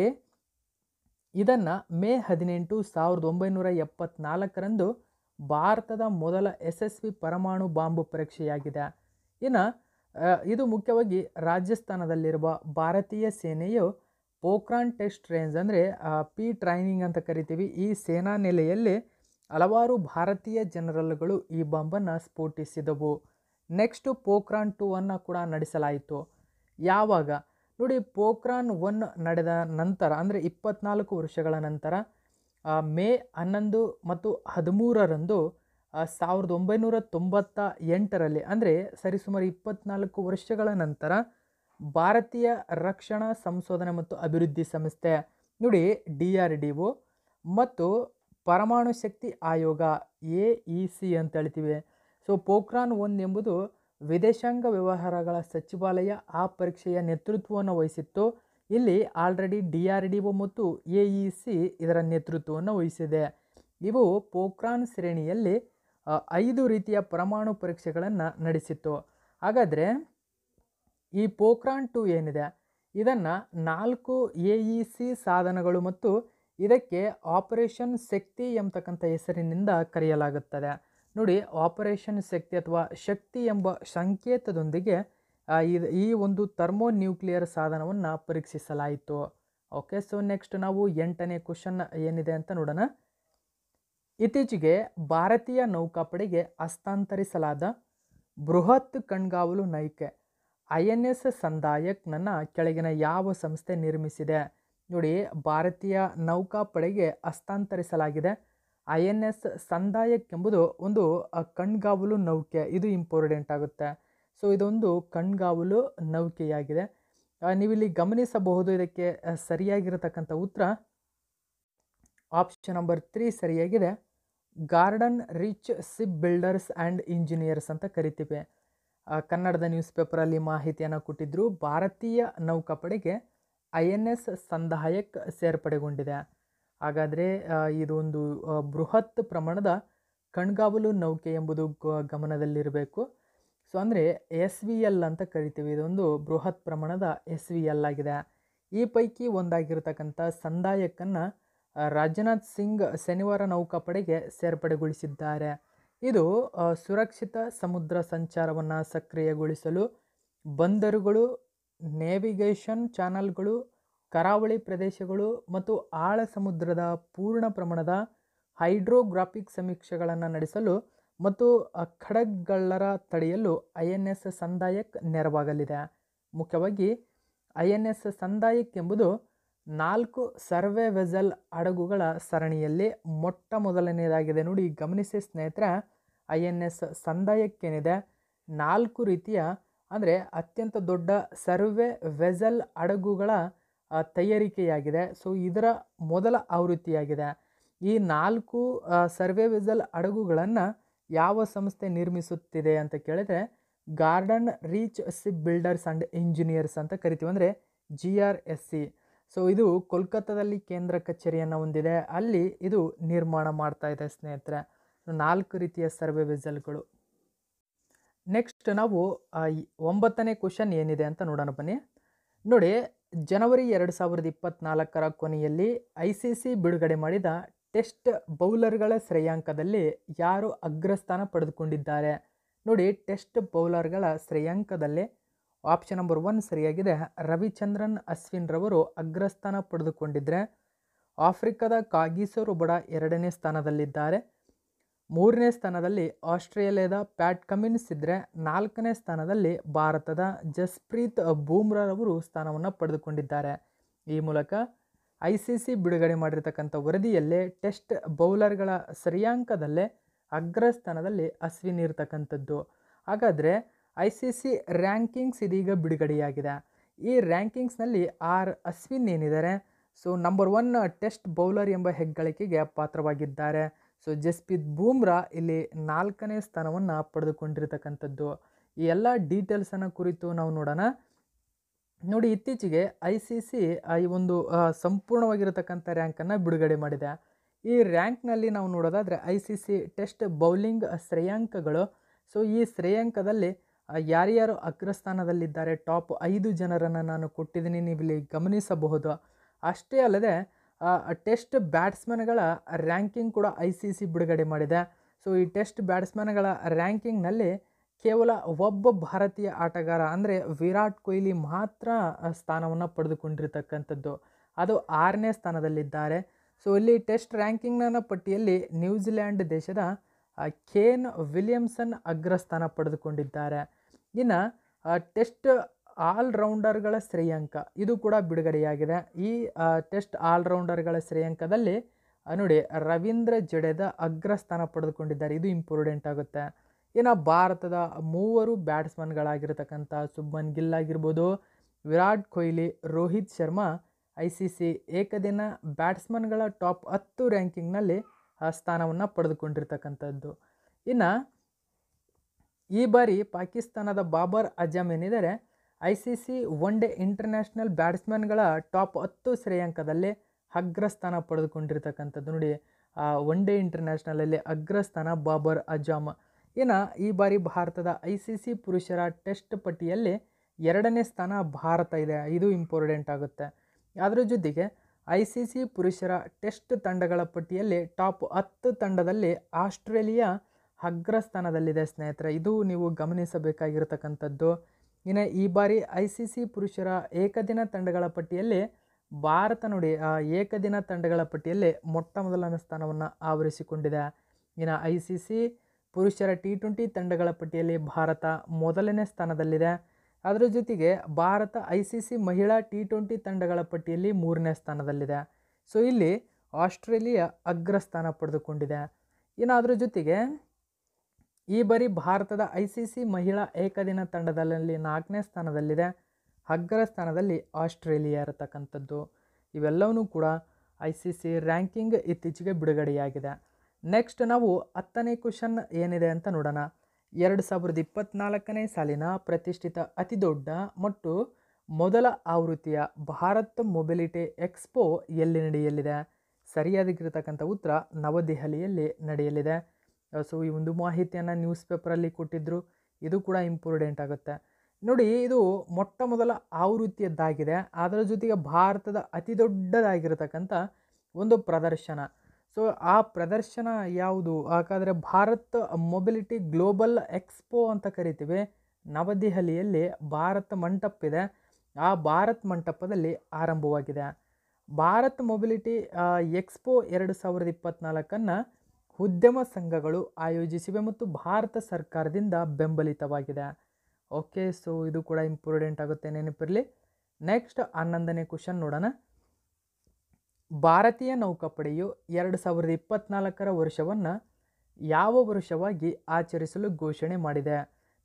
[SPEAKER 1] ಇದನ್ನು ಮೇ ಹದಿನೆಂಟು ಸಾವಿರದ ಒಂಬೈನೂರ ಎಪ್ಪತ್ನಾಲ್ಕರಂದು ಭಾರತದ ಮೊದಲ ಯಶಸ್ವಿ ಪರಮಾಣು ಬಾಂಬ್ ಪರೀಕ್ಷೆಯಾಗಿದೆ ಇನ್ನು ಇದು ಮುಖ್ಯವಾಗಿ ರಾಜಸ್ಥಾನದಲ್ಲಿರುವ ಭಾರತೀಯ ಸೇನೆಯು ಪೋಖ್ರಾನ್ ಟೆಸ್ಟ್ ರೇಂಜ್ ಅಂದರೆ ಪಿ ಟ್ರೈನಿಂಗ್ ಅಂತ ಕರಿತೀವಿ ಈ ಸೇನಾ ನೆಲೆಯಲ್ಲಿ ಹಲವಾರು ಭಾರತೀಯ ಜನರಲ್ಗಳು ಈ ಬಾಂಬನ್ನು ಸ್ಫೋಟಿಸಿದವು ನೆಕ್ಸ್ಟು ಪೋಖ್ರಾನ್ ಟೂವನ್ನು ಅನ್ನು ಕೂಡ ನಡೆಸಲಾಯಿತು ಯಾವಾಗ ನೋಡಿ ಪೋಖ್ರಾನ್ ಒನ್ ನಡೆದ ನಂತರ ಅಂದರೆ ಇಪ್ಪತ್ನಾಲ್ಕು ವರ್ಷಗಳ ನಂತರ ಮೇ ಹನ್ನೊಂದು ಮತ್ತು ಹದಿಮೂರರಂದು ಸಾವಿರದ ಒಂಬೈನೂರ ತೊಂಬತ್ತ ಎಂಟರಲ್ಲಿ ಅಂದರೆ ಸರಿಸುಮಾರು ಇಪ್ಪತ್ನಾಲ್ಕು ವರ್ಷಗಳ ನಂತರ ಭಾರತೀಯ ರಕ್ಷಣಾ ಸಂಶೋಧನೆ ಮತ್ತು ಅಭಿವೃದ್ಧಿ ಸಂಸ್ಥೆ ನೋಡಿ ಡಿ ಆರ್ ಡಿ ಒ ಮತ್ತು ಪರಮಾಣು ಶಕ್ತಿ ಆಯೋಗ ಎ ಇ ಸಿ ಅಂತ ಹೇಳ್ತೀವಿ ಸೊ ಪೋಖ್ರಾನ್ ಒನ್ ಎಂಬುದು ವಿದೇಶಾಂಗ ವ್ಯವಹಾರಗಳ ಸಚಿವಾಲಯ ಆ ಪರೀಕ್ಷೆಯ ನೇತೃತ್ವವನ್ನು ವಹಿಸಿತ್ತು ಇಲ್ಲಿ already D R D O ಮತ್ತು ಎ ಇ ಸಿ ಇದರ ನೇತೃತ್ವವನ್ನು ವಹಿಸಿದೆ ಇವು ಪೋಕ್ರಾನ್ ಶ್ರೇಣಿಯಲ್ಲಿ ಐದು ರೀತಿಯ ಪರಮಾಣು ಪರೀಕ್ಷೆಗಳನ್ನು ನಡೆಸಿತ್ತು ಹಾಗಾದರೆ ಈ ಪೋಕ್ರಾನ್ ಟು ಏನಿದೆ ಇದನ್ನು ನಾಲ್ಕು ಎ ಇ ಸಿ ಸಾಧನಗಳು ಮತ್ತು ಇದಕ್ಕೆ ಆಪರೇಷನ್ ಶಕ್ತಿ ಎಂಬತಕ್ಕಂಥ ಹೆಸರಿನಿಂದ ಕರೆಯಲಾಗುತ್ತದೆ ನೋಡಿ ಆಪರೇಷನ್ ಶಕ್ತಿ ಅಥವಾ ಶಕ್ತಿ ಎಂಬ ಸಂಕೇತದೊಂದಿಗೆ ಇದು ಈ ಒಂದು ಥರ್ಮೋ ನ್ಯೂಕ್ಲಿಯರ್ ಸಾಧನವನ್ನು ಪರೀಕ್ಷಿಸಲಾಯಿತು ಓಕೆ ಸೊ ನೆಕ್ಸ್ಟ್ ನಾವು ಎಂಟನೇ ಕ್ವಶನ್ ಏನಿದೆ ಅಂತ ನೋಡೋಣ ಇತ್ತೀಚೆಗೆ ಭಾರತೀಯ ನೌಕಾಪಡೆಗೆ ಹಸ್ತಾಂತರಿಸಲಾದ ಬೃಹತ್ ಕಣ್ಗಾವಲು ನೈಕೆ ಐ ಎನ್ ಎಸ್ ಸಂದಾಯಕ್ನನ್ನ ಕೆಳಗಿನ ಯಾವ ಸಂಸ್ಥೆ ನಿರ್ಮಿಸಿದೆ ನೋಡಿ ಭಾರತೀಯ ನೌಕಾಪಡೆಗೆ ಹಸ್ತಾಂತರಿಸಲಾಗಿದೆ ಐ ಎನ್ ಎಸ್ ಸಂದಾಯಕ್ ಎಂಬುದು ಒಂದು ಕಣ್ಗಾವಲು ನೌಕೆ ಇದು ಇಂಪಾರ್ಟೆಂಟ್ ಆಗುತ್ತೆ ಸೊ ಇದೊಂದು ಕಣ್ಗಾವಲು ನೌಕೆಯಾಗಿದೆ ನೀವಿಲ್ಲಿ ಗಮನಿಸಬಹುದು ಇದಕ್ಕೆ ಸರಿಯಾಗಿರತಕ್ಕಂಥ ಉತ್ತರ ಆಪ್ಷನ್ ನಂಬರ್ ತ್ರೀ ಸರಿಯಾಗಿದೆ garden reach ship builders and engineers ಅಂತ ಕರಿತೀವಿ ಕನ್ನಡದ ನ್ಯೂಸ್ ಪೇಪರಲ್ಲಿ ಮಾಹಿತಿಯನ್ನು ಕೊಟ್ಟಿದ್ದರು ಭಾರತೀಯ ನೌಕಾಪಡೆಗೆ ಐ ಎನ್ ಎಸ್ ಸಂದಾಯಕ್ ಸೇರ್ಪಡೆಗೊಂಡಿದೆ ಹಾಗಾದರೆ ಇದೊಂದು ಬೃಹತ್ ಪ್ರಮಾಣದ ಕಣ್ಗಾವಲು ನೌಕೆ ಎಂಬುದು ಗಮನದಲ್ಲಿರಬೇಕು ಸೊ ಅಂದರೆ ಎಸ್ ವಿ ಎಲ್ ಅಂತ ಕರಿತೀವಿ ಇದೊಂದು ಬೃಹತ್ ಪ್ರಮಾಣದ ಎಸ್ ವಿ ಎಲ್ ಆಗಿದೆ ಈ ಪೈಕಿ ಒಂದಾಗಿರತಕ್ಕಂಥ ಸಂದಾಯಕ್ಕನ್ನು ರಾಜನಾಥ್ ಸಿಂಗ್ ಶನಿವಾರ ನೌಕಾಪಡೆಗೆ ಸೇರ್ಪಡೆಗೊಳಿಸಿದ್ದಾರೆ ಇದು ಸುರಕ್ಷಿತ ಸಮುದ್ರ ಸಂಚಾರವನ್ನು ಸಕ್ರಿಯಗೊಳಿಸಲು ಬಂದರುಗಳು ನೇವಿಗೇಷನ್ ಚಾನಲ್ಗಳು ಕರಾವಳಿ ಪ್ರದೇಶಗಳು ಮತ್ತು ಆಳ ಸಮುದ್ರದ ಪೂರ್ಣ ಪ್ರಮಾಣದ ಹೈಡ್ರೋಗ್ರಾಫಿಕ್ ಸಮೀಕ್ಷೆಗಳನ್ನು ನಡೆಸಲು ಮತ್ತು ಖಡಗ್ಗಳ್ಳರ ತಡೆಯಲು ಐ ಎನ್ ಎಸ್ ಸಂದಾಯಕ್ ನೆರವಾಗಲಿದೆ ಮುಖ್ಯವಾಗಿ ಐ ಎನ್ ಎಸ್ ಸಂದಾಯಕ್ ಎಂಬುದು ನಾಲ್ಕು ಸರ್ವೆ ವೆಸಲ್ ಹಡಗುಗಳ ಸರಣಿಯಲ್ಲಿ ಮೊಟ್ಟ ಮೊದಲನೆಯದಾಗಿದೆ ನೋಡಿ ಗಮನಿಸಿ ಸ್ನೇಹಿತರೆ ಐ ಎನ್ ಎಸ್ ಸಂದಾಯಕ್ಕೇನಿದೆ ನಾಲ್ಕು ರೀತಿಯ ಅಂದರೆ ಅತ್ಯಂತ ದೊಡ್ಡ ಸರ್ವೆ ವೆಸಲ್ ಹಡಗುಗಳ ತಯಾರಿಕೆಯಾಗಿದೆ ಸೊ ಇದರ ಮೊದಲ ಆವೃತ್ತಿಯಾಗಿದೆ ಈ ನಾಲ್ಕು ಸರ್ವೆ ವೆಸಲ್ ಹಡಗುಗಳನ್ನು ಯಾವ ಸಂಸ್ಥೆ ನಿರ್ಮಿಸುತ್ತಿದೆ ಅಂತ ಕೇಳಿದರೆ garden reach ship builders and engineers ಅಂತ ಕರಿತೀವಿ ಅಂದರೆ G R S C so ಇದು ಕೋಲ್ಕತ್ತಾದಲ್ಲಿ ಕೇಂದ್ರ ಕಚೇರಿಯನ್ನು ಹೊಂದಿದೆ ಅಲ್ಲಿ ಇದು ನಿರ್ಮಾಣ ಮಾಡ್ತಾ ಇದೆ ಸ್ನೇಹಿತರೆ ನಾಲ್ಕು ರೀತಿಯ ಸರ್ವೆ ವೆಸಲ್ಗಳು ನೆಕ್ಸ್ಟ್ ನಾವು ಒಂಬತ್ತನೇ ಕ್ವಶನ್ ಏನಿದೆ ಅಂತ ನೋಡೋಣ ಬನ್ನಿ ನೋಡಿ ಜನವರಿ ಎರಡು ಸಾವಿರದ ಇಪ್ಪತ್ತ್ನಾಲ್ಕರ ಕೊನೆಯಲ್ಲಿ ಐ ಸಿ ಸಿ ಬಿಡುಗಡೆ ಮಾಡಿದ ಟೆಸ್ಟ್ ಬೌಲರ್ಗಳ ಶ್ರೇಯಾಂಕದಲ್ಲಿ ಯಾರು ಅಗ್ರಸ್ಥಾನ ಪಡೆದುಕೊಂಡಿದ್ದಾರೆ ನೋಡಿ ಟೆಸ್ಟ್ ಬೌಲರ್ಗಳ ಶ್ರೇಯಾಂಕದಲ್ಲಿ ಆಪ್ಷನ್ ನಂಬರ್ ಒನ್ ಸರಿಯಾಗಿದೆ ರವಿಚಂದ್ರನ್ ಅಶ್ವಿನ್ ರವರು ಅಗ್ರಸ್ಥಾನ ಪಡೆದುಕೊಂಡಿದ್ದರೆ ಆಫ್ರಿಕಾದ ಕಾಗೀಸೋ ಬಡ ಎರಡನೇ ಸ್ಥಾನದಲ್ಲಿದ್ದಾರೆ ಮೂರನೇ ಸ್ಥಾನದಲ್ಲಿ ಆಸ್ಟ್ರೇಲಿಯಾದ ಪ್ಯಾಟ್ ಕಮಿನ್ಸ್ ಇದ್ದರೆ ನಾಲ್ಕನೇ ಸ್ಥಾನದಲ್ಲಿ ಭಾರತದ ಜಸ್ಪ್ರೀತ್ ಬೂಮ್ರಾರವರು ಸ್ಥಾನವನ್ನು ಪಡೆದುಕೊಂಡಿದ್ದಾರೆ ಈ ಮೂಲಕ ಐ ಸಿ ಸಿ ಬಿಡುಗಡೆ ಮಾಡಿರ್ತಕ್ಕಂಥ ವರದಿಯಲ್ಲೇ ಟೆಸ್ಟ್ ಬೌಲರ್ಗಳ ಸರಿಯಾಂಕದಲ್ಲೇ ಅಗ್ರಸ್ಥಾನದಲ್ಲಿ ಇರತಕ್ಕಂಥದ್ದು ಹಾಗಾದರೆ ಐ ಸಿ ಸಿ ರ್ಯಾಂಕಿಂಗ್ಸ್ ಇದೀಗ ಬಿಡುಗಡೆಯಾಗಿದೆ ಈ ರ್ಯಾಂಕಿಂಗ್ಸ್ನಲ್ಲಿ ಆರ್ ಅಶ್ವಿನ್ ಏನಿದ್ದಾರೆ so number one test bowler ಎಂಬ ಹೆಗ್ಗಳಿಕೆಗೆ ಪಾತ್ರವಾಗಿದ್ದಾರೆ ಸೊ ಜಸ್ಪ್ರೀತ್ ಬೂಮ್ರಾ ಇಲ್ಲಿ ನಾಲ್ಕನೇ ಸ್ಥಾನವನ್ನು ಪಡೆದುಕೊಂಡಿರ್ತಕ್ಕಂಥದ್ದು ಈ ಎಲ್ಲ ಡೀಟೇಲ್ಸನ್ನು ಕುರಿತು ನಾವು ನೋಡೋಣ ನೋಡಿ ಇತ್ತೀಚೆಗೆ ಐ ಸಿ ಸಿ ಈ ಒಂದು ಸಂಪೂರ್ಣವಾಗಿರತಕ್ಕಂಥ ರ್ಯಾಂಕನ್ನು ಬಿಡುಗಡೆ ಮಾಡಿದೆ ಈ ರ್ಯಾಂಕ್ನಲ್ಲಿ ನಾವು ನೋಡೋದಾದರೆ I C C test bowling ಶ್ರೇಯಾಂಕಗಳು ಸೊ ಈ ಶ್ರೇಯಾಂಕದಲ್ಲಿ ಯಾರ್ಯಾರು ಅಗ್ರಸ್ಥಾನದಲ್ಲಿದ್ದಾರೆ ಟಾಪ್ ಐದು ಜನರನ್ನು ನಾನು ಕೊಟ್ಟಿದ್ದೀನಿ ನೀವು ಇಲ್ಲಿ ಗಮನಿಸಬಹುದು ಅಷ್ಟೇ ಅಲ್ಲದೆ ಟೆಸ್ಟ್ ಬ್ಯಾಟ್ಸ್ಮನ್ಗಳ ರ್ಯಾಂಕಿಂಗ್ ಕೂಡ ಐ ಸಿ ಸಿ ಬಿಡುಗಡೆ ಮಾಡಿದೆ ಸೊ ಈ ಟೆಸ್ಟ್ ಬ್ಯಾಟ್ಸ್ಮನ್ಗಳ ರ್ಯಾಂಕಿಂಗ್ನಲ್ಲಿ ಕೇವಲ ಒಬ್ಬ ಭಾರತೀಯ ಆಟಗಾರ ಅಂದರೆ ವಿರಾಟ್ ಕೊಹ್ಲಿ ಮಾತ್ರ ಸ್ಥಾನವನ್ನು ಪಡೆದುಕೊಂಡಿರ್ತಕ್ಕಂಥದ್ದು ಅದು ಆರನೇ ಸ್ಥಾನದಲ್ಲಿದ್ದಾರೆ ಸೊ ಇಲ್ಲಿ ಟೆಸ್ಟ್ ರ್ಯಾಂಕಿಂಗ್ನ ಪಟ್ಟಿಯಲ್ಲಿ ನ್ಯೂಜಿಲ್ಯಾಂಡ್ ದೇಶದ ಕೇನ್ ವಿಲಿಯಮ್ಸನ್ ಅಗ್ರಸ್ಥಾನ ಪಡೆದುಕೊಂಡಿದ್ದಾರೆ ಇನ್ನು ಟೆಸ್ಟ್ ಆಲ್ರೌಂಡರ್ಗಳ ಶ್ರೇಯಾಂಕ ಇದು ಕೂಡ ಬಿಡುಗಡೆಯಾಗಿದೆ ಈ ಟೆಸ್ಟ್ ಆಲ್ರೌಂಡರ್ಗಳ ಶ್ರೇಯಾಂಕದಲ್ಲಿ ನೋಡಿ ರವೀಂದ್ರ ಜಡೇದ ಅಗ್ರಸ್ಥಾನ ಪಡೆದುಕೊಂಡಿದ್ದಾರೆ ಇದು ಇಂಪಾರ್ಟೆಂಟ್ ಆಗುತ್ತೆ ಇನ್ನು ಭಾರತದ ಮೂವರು ಬ್ಯಾಟ್ಸ್ಮನ್ಗಳಾಗಿರ್ತಕ್ಕಂಥ ಸುಬ್ಮನ್ ಗಿಲ್ ಆಗಿರ್ಬೋದು Virat Kohli Rohit Sharma I C C ಏಕದಿನ ಬ್ಯಾಟ್ಸ್ಮನ್ಗಳ ಟಾಪ್ ಹತ್ತು ರ್ಯಾಂಕಿಂಗ್ನಲ್ಲಿ ಸ್ಥಾನವನ್ನು ಪಡೆದುಕೊಂಡಿರ್ತಕ್ಕಂಥದ್ದು ಇನ್ನು ಈ ಬಾರಿ ಪಾಕಿಸ್ತಾನದ ಬಾಬರ್ ಅಜಮ್ ಏನಿದ್ದಾರೆ I C C one day international ಬ್ಯಾಟ್ಸ್ಮನ್ಗಳ ಟಾಪ್ ಹತ್ತು ಶ್ರೇಯಾಂಕದಲ್ಲಿ ಅಗ್ರಸ್ಥಾನ ಪಡೆದುಕೊಂಡಿರ್ತಕ್ಕಂಥದ್ದು ನೋಡಿ ಆ ಒನ್ ಡೇ ಇಂಟರ್ನ್ಯಾಷನಲಲ್ಲಿ ಅಗ್ರಸ್ಥಾನ ಬಾಬರ್ ಅಜಾಮ್ ಇನ್ನು ಈ ಬಾರಿ ಭಾರತದ ಐ ಸಿ ಸಿ ಪುರುಷರ ಟೆಸ್ಟ್ ಪಟ್ಟಿಯಲ್ಲಿ ಎರಡನೇ ಸ್ಥಾನ ಭಾರತ ಇದೆ ಇದು ಇಂಪಾರ್ಟೆಂಟ್ ಆಗುತ್ತೆ ಅದರ ಜೊತೆಗೆ ಐ ಸಿ ಸಿ ಪುರುಷರ ಟೆಸ್ಟ್ ತಂಡಗಳ ಪಟ್ಟಿಯಲ್ಲಿ ಟಾಪ್ ಹತ್ತು ತಂಡದಲ್ಲಿ ಆಸ್ಟ್ರೇಲಿಯಾ ಅಗ್ರ ಸ್ಥಾನದಲ್ಲಿದೆ ಸ್ನೇಹಿತರೆ ಇದು ನೀವು ಗಮನಿಸಬೇಕಾಗಿರತಕ್ಕಂಥದ್ದು ಇನ್ನು ಈ ಬಾರಿ ಐ ಸಿ ಸಿ ಪುರುಷರ ಏಕದಿನ ತಂಡಗಳ ಪಟ್ಟಿಯಲ್ಲಿ ಭಾರತ ನೋಡಿ ಆ ಏಕದಿನ ತಂಡಗಳ ಪಟ್ಟಿಯಲ್ಲಿ ಮೊಟ್ಟ ಮೊದಲನೇ ಸ್ಥಾನವನ್ನು ಆವರಿಸಿಕೊಂಡಿದೆ ಇನ್ನು ಐ ಸಿ ಸಿ ಪುರುಷರ ಟಿ ಟ್ವೆಂಟಿ ತಂಡಗಳ ಪಟ್ಟಿಯಲ್ಲಿ ಭಾರತ ಮೊದಲನೇ ಸ್ಥಾನದಲ್ಲಿದೆ ಅದರ ಜೊತೆಗೆ ಭಾರತ ಐ ಸಿ ಸಿ ಮಹಿಳಾ ಟಿ ಟ್ವೆಂಟಿ ತಂಡಗಳ ಪಟ್ಟಿಯಲ್ಲಿ ಮೂರನೇ ಸ್ಥಾನದಲ್ಲಿದೆ ಸೊ ಇಲ್ಲಿ ಆಸ್ಟ್ರೇಲಿಯಾ ಅಗ್ರ ಸ್ಥಾನ ಪಡೆದುಕೊಂಡಿದೆ ಇನ್ನು ಅದರ ಜೊತೆಗೆ ಈ ಬಾರಿ ಭಾರತದ ಐ ಸಿ ಸಿ ಮಹಿಳಾ ಏಕದಿನ ತಂಡದಲ್ಲಿ ನಾಲ್ಕನೇ ಸ್ಥಾನದಲ್ಲಿದೆ ಅಗ್ರ ಸ್ಥಾನದಲ್ಲಿ ಆಸ್ಟ್ರೇಲಿಯಾ ಇರತಕ್ಕಂಥದ್ದು ಇವೆಲ್ಲವೂ ಕೂಡ ಐ ಸಿ ಸಿ ರ್ಯಾಂಕಿಂಗ್ ಇತ್ತೀಚೆಗೆ ಬಿಡುಗಡೆಯಾಗಿದೆ ನೆಕ್ಸ್ಟ್ ನಾವು ಹತ್ತನೇ ಕ್ವಶನ್ ಏನಿದೆ ಅಂತ ನೋಡೋಣ ಎರಡು ಸಾವಿರದ ಇಪ್ಪತ್ತ್ನಾಲ್ಕನೇ ಸಾಲಿನ ಪ್ರತಿಷ್ಠಿತ ಅತಿ ದೊಡ್ಡ ಮತ್ತು ಮೊದಲ ಆವೃತ್ತಿಯ ಭಾರತ್ ಮೊಬಿಲಿಟಿ ಎಕ್ಸ್ಪೋ ಎಲ್ಲಿ ನಡೆಯಲಿದೆ ಸರಿಯಾದಕ್ಕಿರ್ತಕ್ಕಂಥ ಉತ್ತರ ನವದೆಹಲಿಯಲ್ಲಿ ನಡೆಯಲಿದೆ ಸೊ ಈ ಒಂದು ಮಾಹಿತಿಯನ್ನು ನ್ಯೂಸ್ ಪೇಪರಲ್ಲಿ ಕೊಟ್ಟಿದ್ದರು ಇದು ಕೂಡ ಇಂಪಾರ್ಟೆಂಟ್ ಆಗುತ್ತೆ ನೋಡಿ ಇದು ಮೊಟ್ಟ ಮೊದಲ ಆವೃತ್ತಿಯದ್ದಾಗಿದೆ ಅದರ ಜೊತೆಗೆ ಭಾರತದ ಅತಿ ದೊಡ್ಡದಾಗಿರತಕ್ಕಂಥ ಒಂದು ಪ್ರದರ್ಶನ ಸೊ ಆ ಪ್ರದರ್ಶನ ಯಾವುದು ಹಾಗಾದರೆ ಭಾರತ್ ಮೊಬಿಲಿಟಿ ಗ್ಲೋಬಲ್ ಎಕ್ಸ್ಪೋ ಅಂತ ಕರಿತೀವಿ ನವದೆಹಲಿಯಲ್ಲಿ ಭಾರತ ಮಂಟಪ ಇದೆ ಆ ಭಾರತ್ ಮಂಟಪದಲ್ಲಿ ಆರಂಭವಾಗಿದೆ ಭಾರತ್ ಮೊಬಿಲಿಟಿ ಎಕ್ಸ್ಪೋ ಎರಡು ಸಾವಿರದ ಇಪ್ಪತ್ತ್ನಾಲ್ಕನ್ನು ಉದ್ಯಮ ಸಂಘಗಳು ಆಯೋಜಿಸಿವೆ ಮತ್ತು ಭಾರತ ಸರ್ಕಾರದಿಂದ ಬೆಂಬಲಿತವಾಗಿದೆ ಓಕೆ ಸೊ ಇದು ಕೂಡ ಇಂಪಾರ್ಟೆಂಟ್ ಆಗುತ್ತೆ ನೆನಪಿರಲಿ ನೆಕ್ಸ್ಟ್ ಹನ್ನೊಂದನೇ ಕ್ವಶನ್ ನೋಡೋಣ ಭಾರತೀಯ ನೌಕಾಪಡೆಯು ಎರಡು ಸಾವಿರದ ಇಪ್ಪತ್ನಾಲ್ಕರ ವರ್ಷವನ್ನು ಯಾವ ವರ್ಷವಾಗಿ ಆಚರಿಸಲು ಘೋಷಣೆ ಮಾಡಿದೆ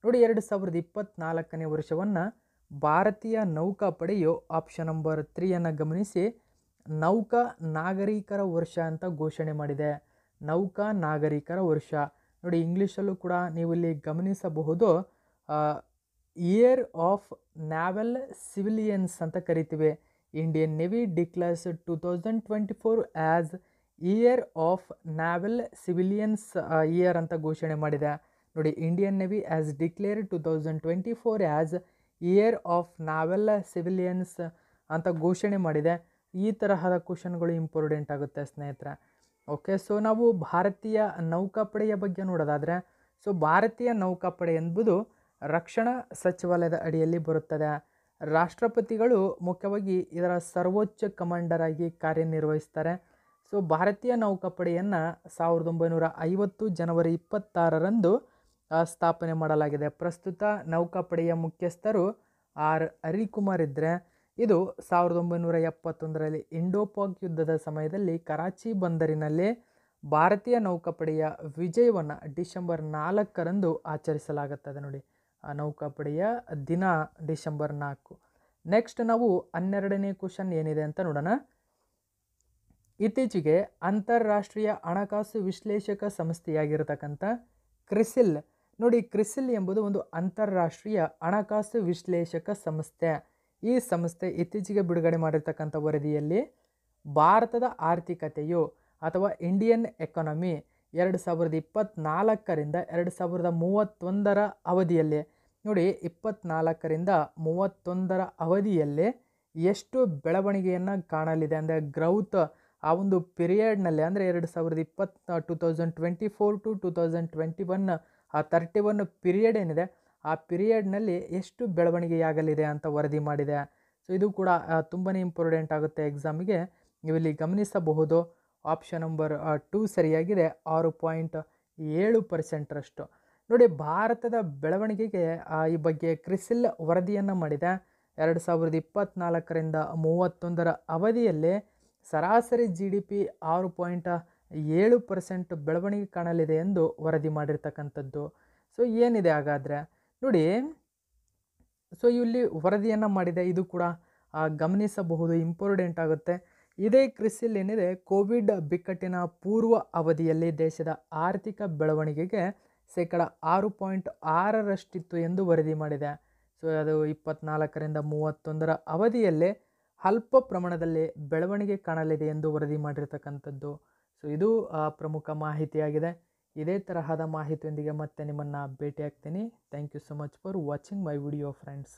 [SPEAKER 1] ನೋಡಿ ಎರಡು ಸಾವಿರದ ಇಪ್ಪತ್ನಾಲ್ಕನೇ ವರ್ಷವನ್ನು ಭಾರತೀಯ ನೌಕಾಪಡೆಯು ಆಪ್ಷನ್ ನಂಬರ್ ತ್ರೀಯನ್ನು ಗಮನಿಸಿ ನೌಕಾ ನಾಗರಿಕರ ವರ್ಷ ಅಂತ ಘೋಷಣೆ ಮಾಡಿದೆ ನೌಕಾ ನಾಗರಿಕರ ವರ್ಷ ನೋಡಿ ಇಂಗ್ಲೀಷಲ್ಲೂ ಕೂಡ ನೀವು ಇಲ್ಲಿ ಗಮನಿಸಬಹುದು ಇಯರ್ ಆಫ್ ನ್ಯಾವೆಲ್ ಸಿವಿಲಿಯನ್ಸ್ ಅಂತ ಕರಿತೀವಿ Indian two thousand twenty four as year of naval civilians year ಅಂತ ಘೋಷಣೆ ಮಾಡಿದೆ ನೋಡಿ Indian navy as declare two thousand twenty four as year of naval civilians ಅಂತ ಘೋಷಣೆ ಮಾಡಿದೆ ಈ ತರಹದ ಕ್ವಶನ್ಗಳು ಇಂಪಾರ್ಟೆಂಟ್ ಆಗುತ್ತೆ ಸ್ನೇಹಿತರೆ ಓಕೆ ಸೊ ನಾವು ಭಾರತೀಯ ನೌಕಾಪಡೆಯ ಬಗ್ಗೆ ನೋಡೋದಾದರೆ ಸೊ ಭಾರತೀಯ ನೌಕಾಪಡೆ ಎಂಬುದು ರಕ್ಷಣಾ ಸಚಿವಾಲಯದ ಅಡಿಯಲ್ಲಿ ಬರುತ್ತದೆ ರಾಷ್ಟ್ರಪತಿಗಳು ಮುಖ್ಯವಾಗಿ ಇದರ ಸರ್ವೋಚ್ಚ ಕಮಾಂಡರ್ ಆಗಿ ಕಾರ್ಯನಿರ್ವಹಿಸ್ತಾರೆ ಸೊ ಭಾರತೀಯ ನೌಕಾಪಡೆಯನ್ನು ಸಾವಿರದ ಒಂಬೈನೂರ ಐವತ್ತು ಜನವರಿ ಇಪ್ಪತ್ತಾರರಂದು ಸ್ಥಾಪನೆ ಮಾಡಲಾಗಿದೆ ಪ್ರಸ್ತುತ ನೌಕಾಪಡೆಯ ಮುಖ್ಯಸ್ಥರು ಆರ್ ಹರಿಕುಮಾರ್ ಇದ್ದರೆ ಇದು ಸಾವಿರದ ಒಂಬೈನೂರ ಎಪ್ಪತ್ತೊಂದರಲ್ಲಿ ಇಂಡೋಪಾಕ್ ಯುದ್ಧದ ಸಮಯದಲ್ಲಿ ಕರಾಚಿ ಬಂದರಿನಲ್ಲಿ ಭಾರತೀಯ ನೌಕಾಪಡೆಯ ವಿಜಯವನ್ನು ಡಿಸೆಂಬರ್ ನಾಲ್ಕರಂದು ಆಚರಿಸಲಾಗುತ್ತದೆ ನೋಡಿ ನೌಕಾಪಡೆಯ ದಿನ ಡಿಸೆಂಬರ್ ನಾಲ್ಕು ನೆಕ್ಸ್ಟ್ ನಾವು ಹನ್ನೆರಡನೇ ಕ್ವಶನ್ ಏನಿದೆ ಅಂತ ನೋಡೋಣ ಇತ್ತೀಚೆಗೆ ಅಂತಾರಾಷ್ಟ್ರೀಯ ಹಣಕಾಸು ವಿಶ್ಲೇಷಕ ಸಂಸ್ಥೆಯಾಗಿರತಕ್ಕಂಥ ಕ್ರಿಸಿಲ್ ನೋಡಿ ಕ್ರಿಸಿಲ್ ಎಂಬುದು ಒಂದು ಅಂತಾರಾಷ್ಟ್ರೀಯ ಹಣಕಾಸು ವಿಶ್ಲೇಷಕ ಸಂಸ್ಥೆ ಈ ಸಂಸ್ಥೆ ಇತ್ತೀಚೆಗೆ ಬಿಡುಗಡೆ ಮಾಡಿರ್ತಕ್ಕಂಥ ವರದಿಯಲ್ಲಿ ಭಾರತದ ಆರ್ಥಿಕತೆಯು ಅಥವಾ ಇಂಡಿಯನ್ ಎಕಾನಮಿ ಎರಡು ಸಾವಿರದ ಇಪ್ಪತ್ತ್ನಾಲ್ಕರಿಂದ ಎರಡು ಸಾವಿರದ ಮೂವತ್ತೊಂದರ ಅವಧಿಯಲ್ಲಿ ನೋಡಿ ಇಪ್ಪತ್ತ್ನಾಲ್ಕರಿಂದ ಮೂವತ್ತೊಂದರ ಅವಧಿಯಲ್ಲಿ ಎಷ್ಟು ಬೆಳವಣಿಗೆಯನ್ನು ಕಾಣಲಿದೆ ಅಂದರೆ ಗ್ರೌತ್ ಆ ಒಂದು ಪಿರಿಯಡ್ನಲ್ಲಿ ಅಂದರೆ ಎರಡು ಸಾವಿರದ ಇಪ್ಪತ್ತು two thousand twenty four to two thousand twenty one ಆ ತರ್ಟಿ ಒನ್ ಪಿರಿಯಡ್ ಏನಿದೆ ಆ ಪಿರಿಯಡ್ನಲ್ಲಿ ಎಷ್ಟು ಬೆಳವಣಿಗೆಯಾಗಲಿದೆ ಅಂತ ವರದಿ ಮಾಡಿದೆ ಸೊ ಇದು ಕೂಡ ತುಂಬಾ ಇಂಪಾರ್ಟೆಂಟ್ ಆಗುತ್ತೆ ಎಕ್ಸಾಮಿಗೆ ನೀವು ಇಲ್ಲಿ ಗಮನಿಸಬಹುದು ಆಪ್ಷನ್ ನಂಬರ್ ಟೂ ಸರಿಯಾಗಿದೆ ಆರು ಪಾಯಿಂಟ್ ಏಳು ಪರ್ಸೆಂಟ್ರಷ್ಟು ನೋಡಿ ಭಾರತದ ಬೆಳವಣಿಗೆಗೆ ಈ ಬಗ್ಗೆ ಕ್ರಿಸಿಲ್ ವರದಿಯನ್ನು ಮಾಡಿದೆ ಎರಡು ಸಾವಿರದ ಇಪ್ಪತ್ತ್ನಾಲ್ಕರಿಂದ ಮೂವತ್ತೊಂದರ ಅವಧಿಯಲ್ಲಿ ಸರಾಸರಿ ಜಿ ಡಿ ಪಿ ಆರು ಪಾಯಿಂಟ್ ಏಳು ಪರ್ಸೆಂಟ್ ಬೆಳವಣಿಗೆ ಕಾಣಲಿದೆ ಎಂದು ವರದಿ ಮಾಡಿರ್ತಕ್ಕಂಥದ್ದು ಸೊ ಏನಿದೆ ಹಾಗಾದರೆ ನೋಡಿ ಸೊ ಇಲ್ಲಿ ವರದಿಯನ್ನು ಮಾಡಿದೆ ಇದು ಕೂಡ ಗಮನಿಸಬಹುದು ಇಂಪಾರ್ಟೆಂಟ್ ಆಗುತ್ತೆ ಇದೇ ಕ್ರಿಸಿಲ್ ಏನಿದೆ ಕೋವಿಡ್ ಬಿಕ್ಕಟ್ಟಿನ ಪೂರ್ವ ಅವಧಿಯಲ್ಲಿ ದೇಶದ ಆರ್ಥಿಕ ಬೆಳವಣಿಗೆಗೆ ಶೇಕಡ ಆರು ಪಾಯಿಂಟ್ ಆರರಷ್ಟಿತ್ತು ಎಂದು ವರದಿ ಮಾಡಿದೆ ಸೊ ಅದು ಇಪ್ಪತ್ನಾಲ್ಕರಿಂದ ಮೂವತ್ತೊಂದರ ಅವಧಿಯಲ್ಲೇ ಅಲ್ಪ ಪ್ರಮಾಣದಲ್ಲಿ ಬೆಳವಣಿಗೆ ಕಾಣಲಿದೆ ಎಂದು ವರದಿ ಮಾಡಿರ್ತಕ್ಕಂಥದ್ದು ಸೊ ಇದು ಪ್ರಮುಖ ಮಾಹಿತಿಯಾಗಿದೆ ಇದೇ ತರಹದ ಮಾಹಿತಿಯೊಂದಿಗೆ ಮತ್ತೆ ನಿಮ್ಮನ್ನು ಭೇಟಿಯಾಗ್ತೀನಿ thank you so much for watching my video friends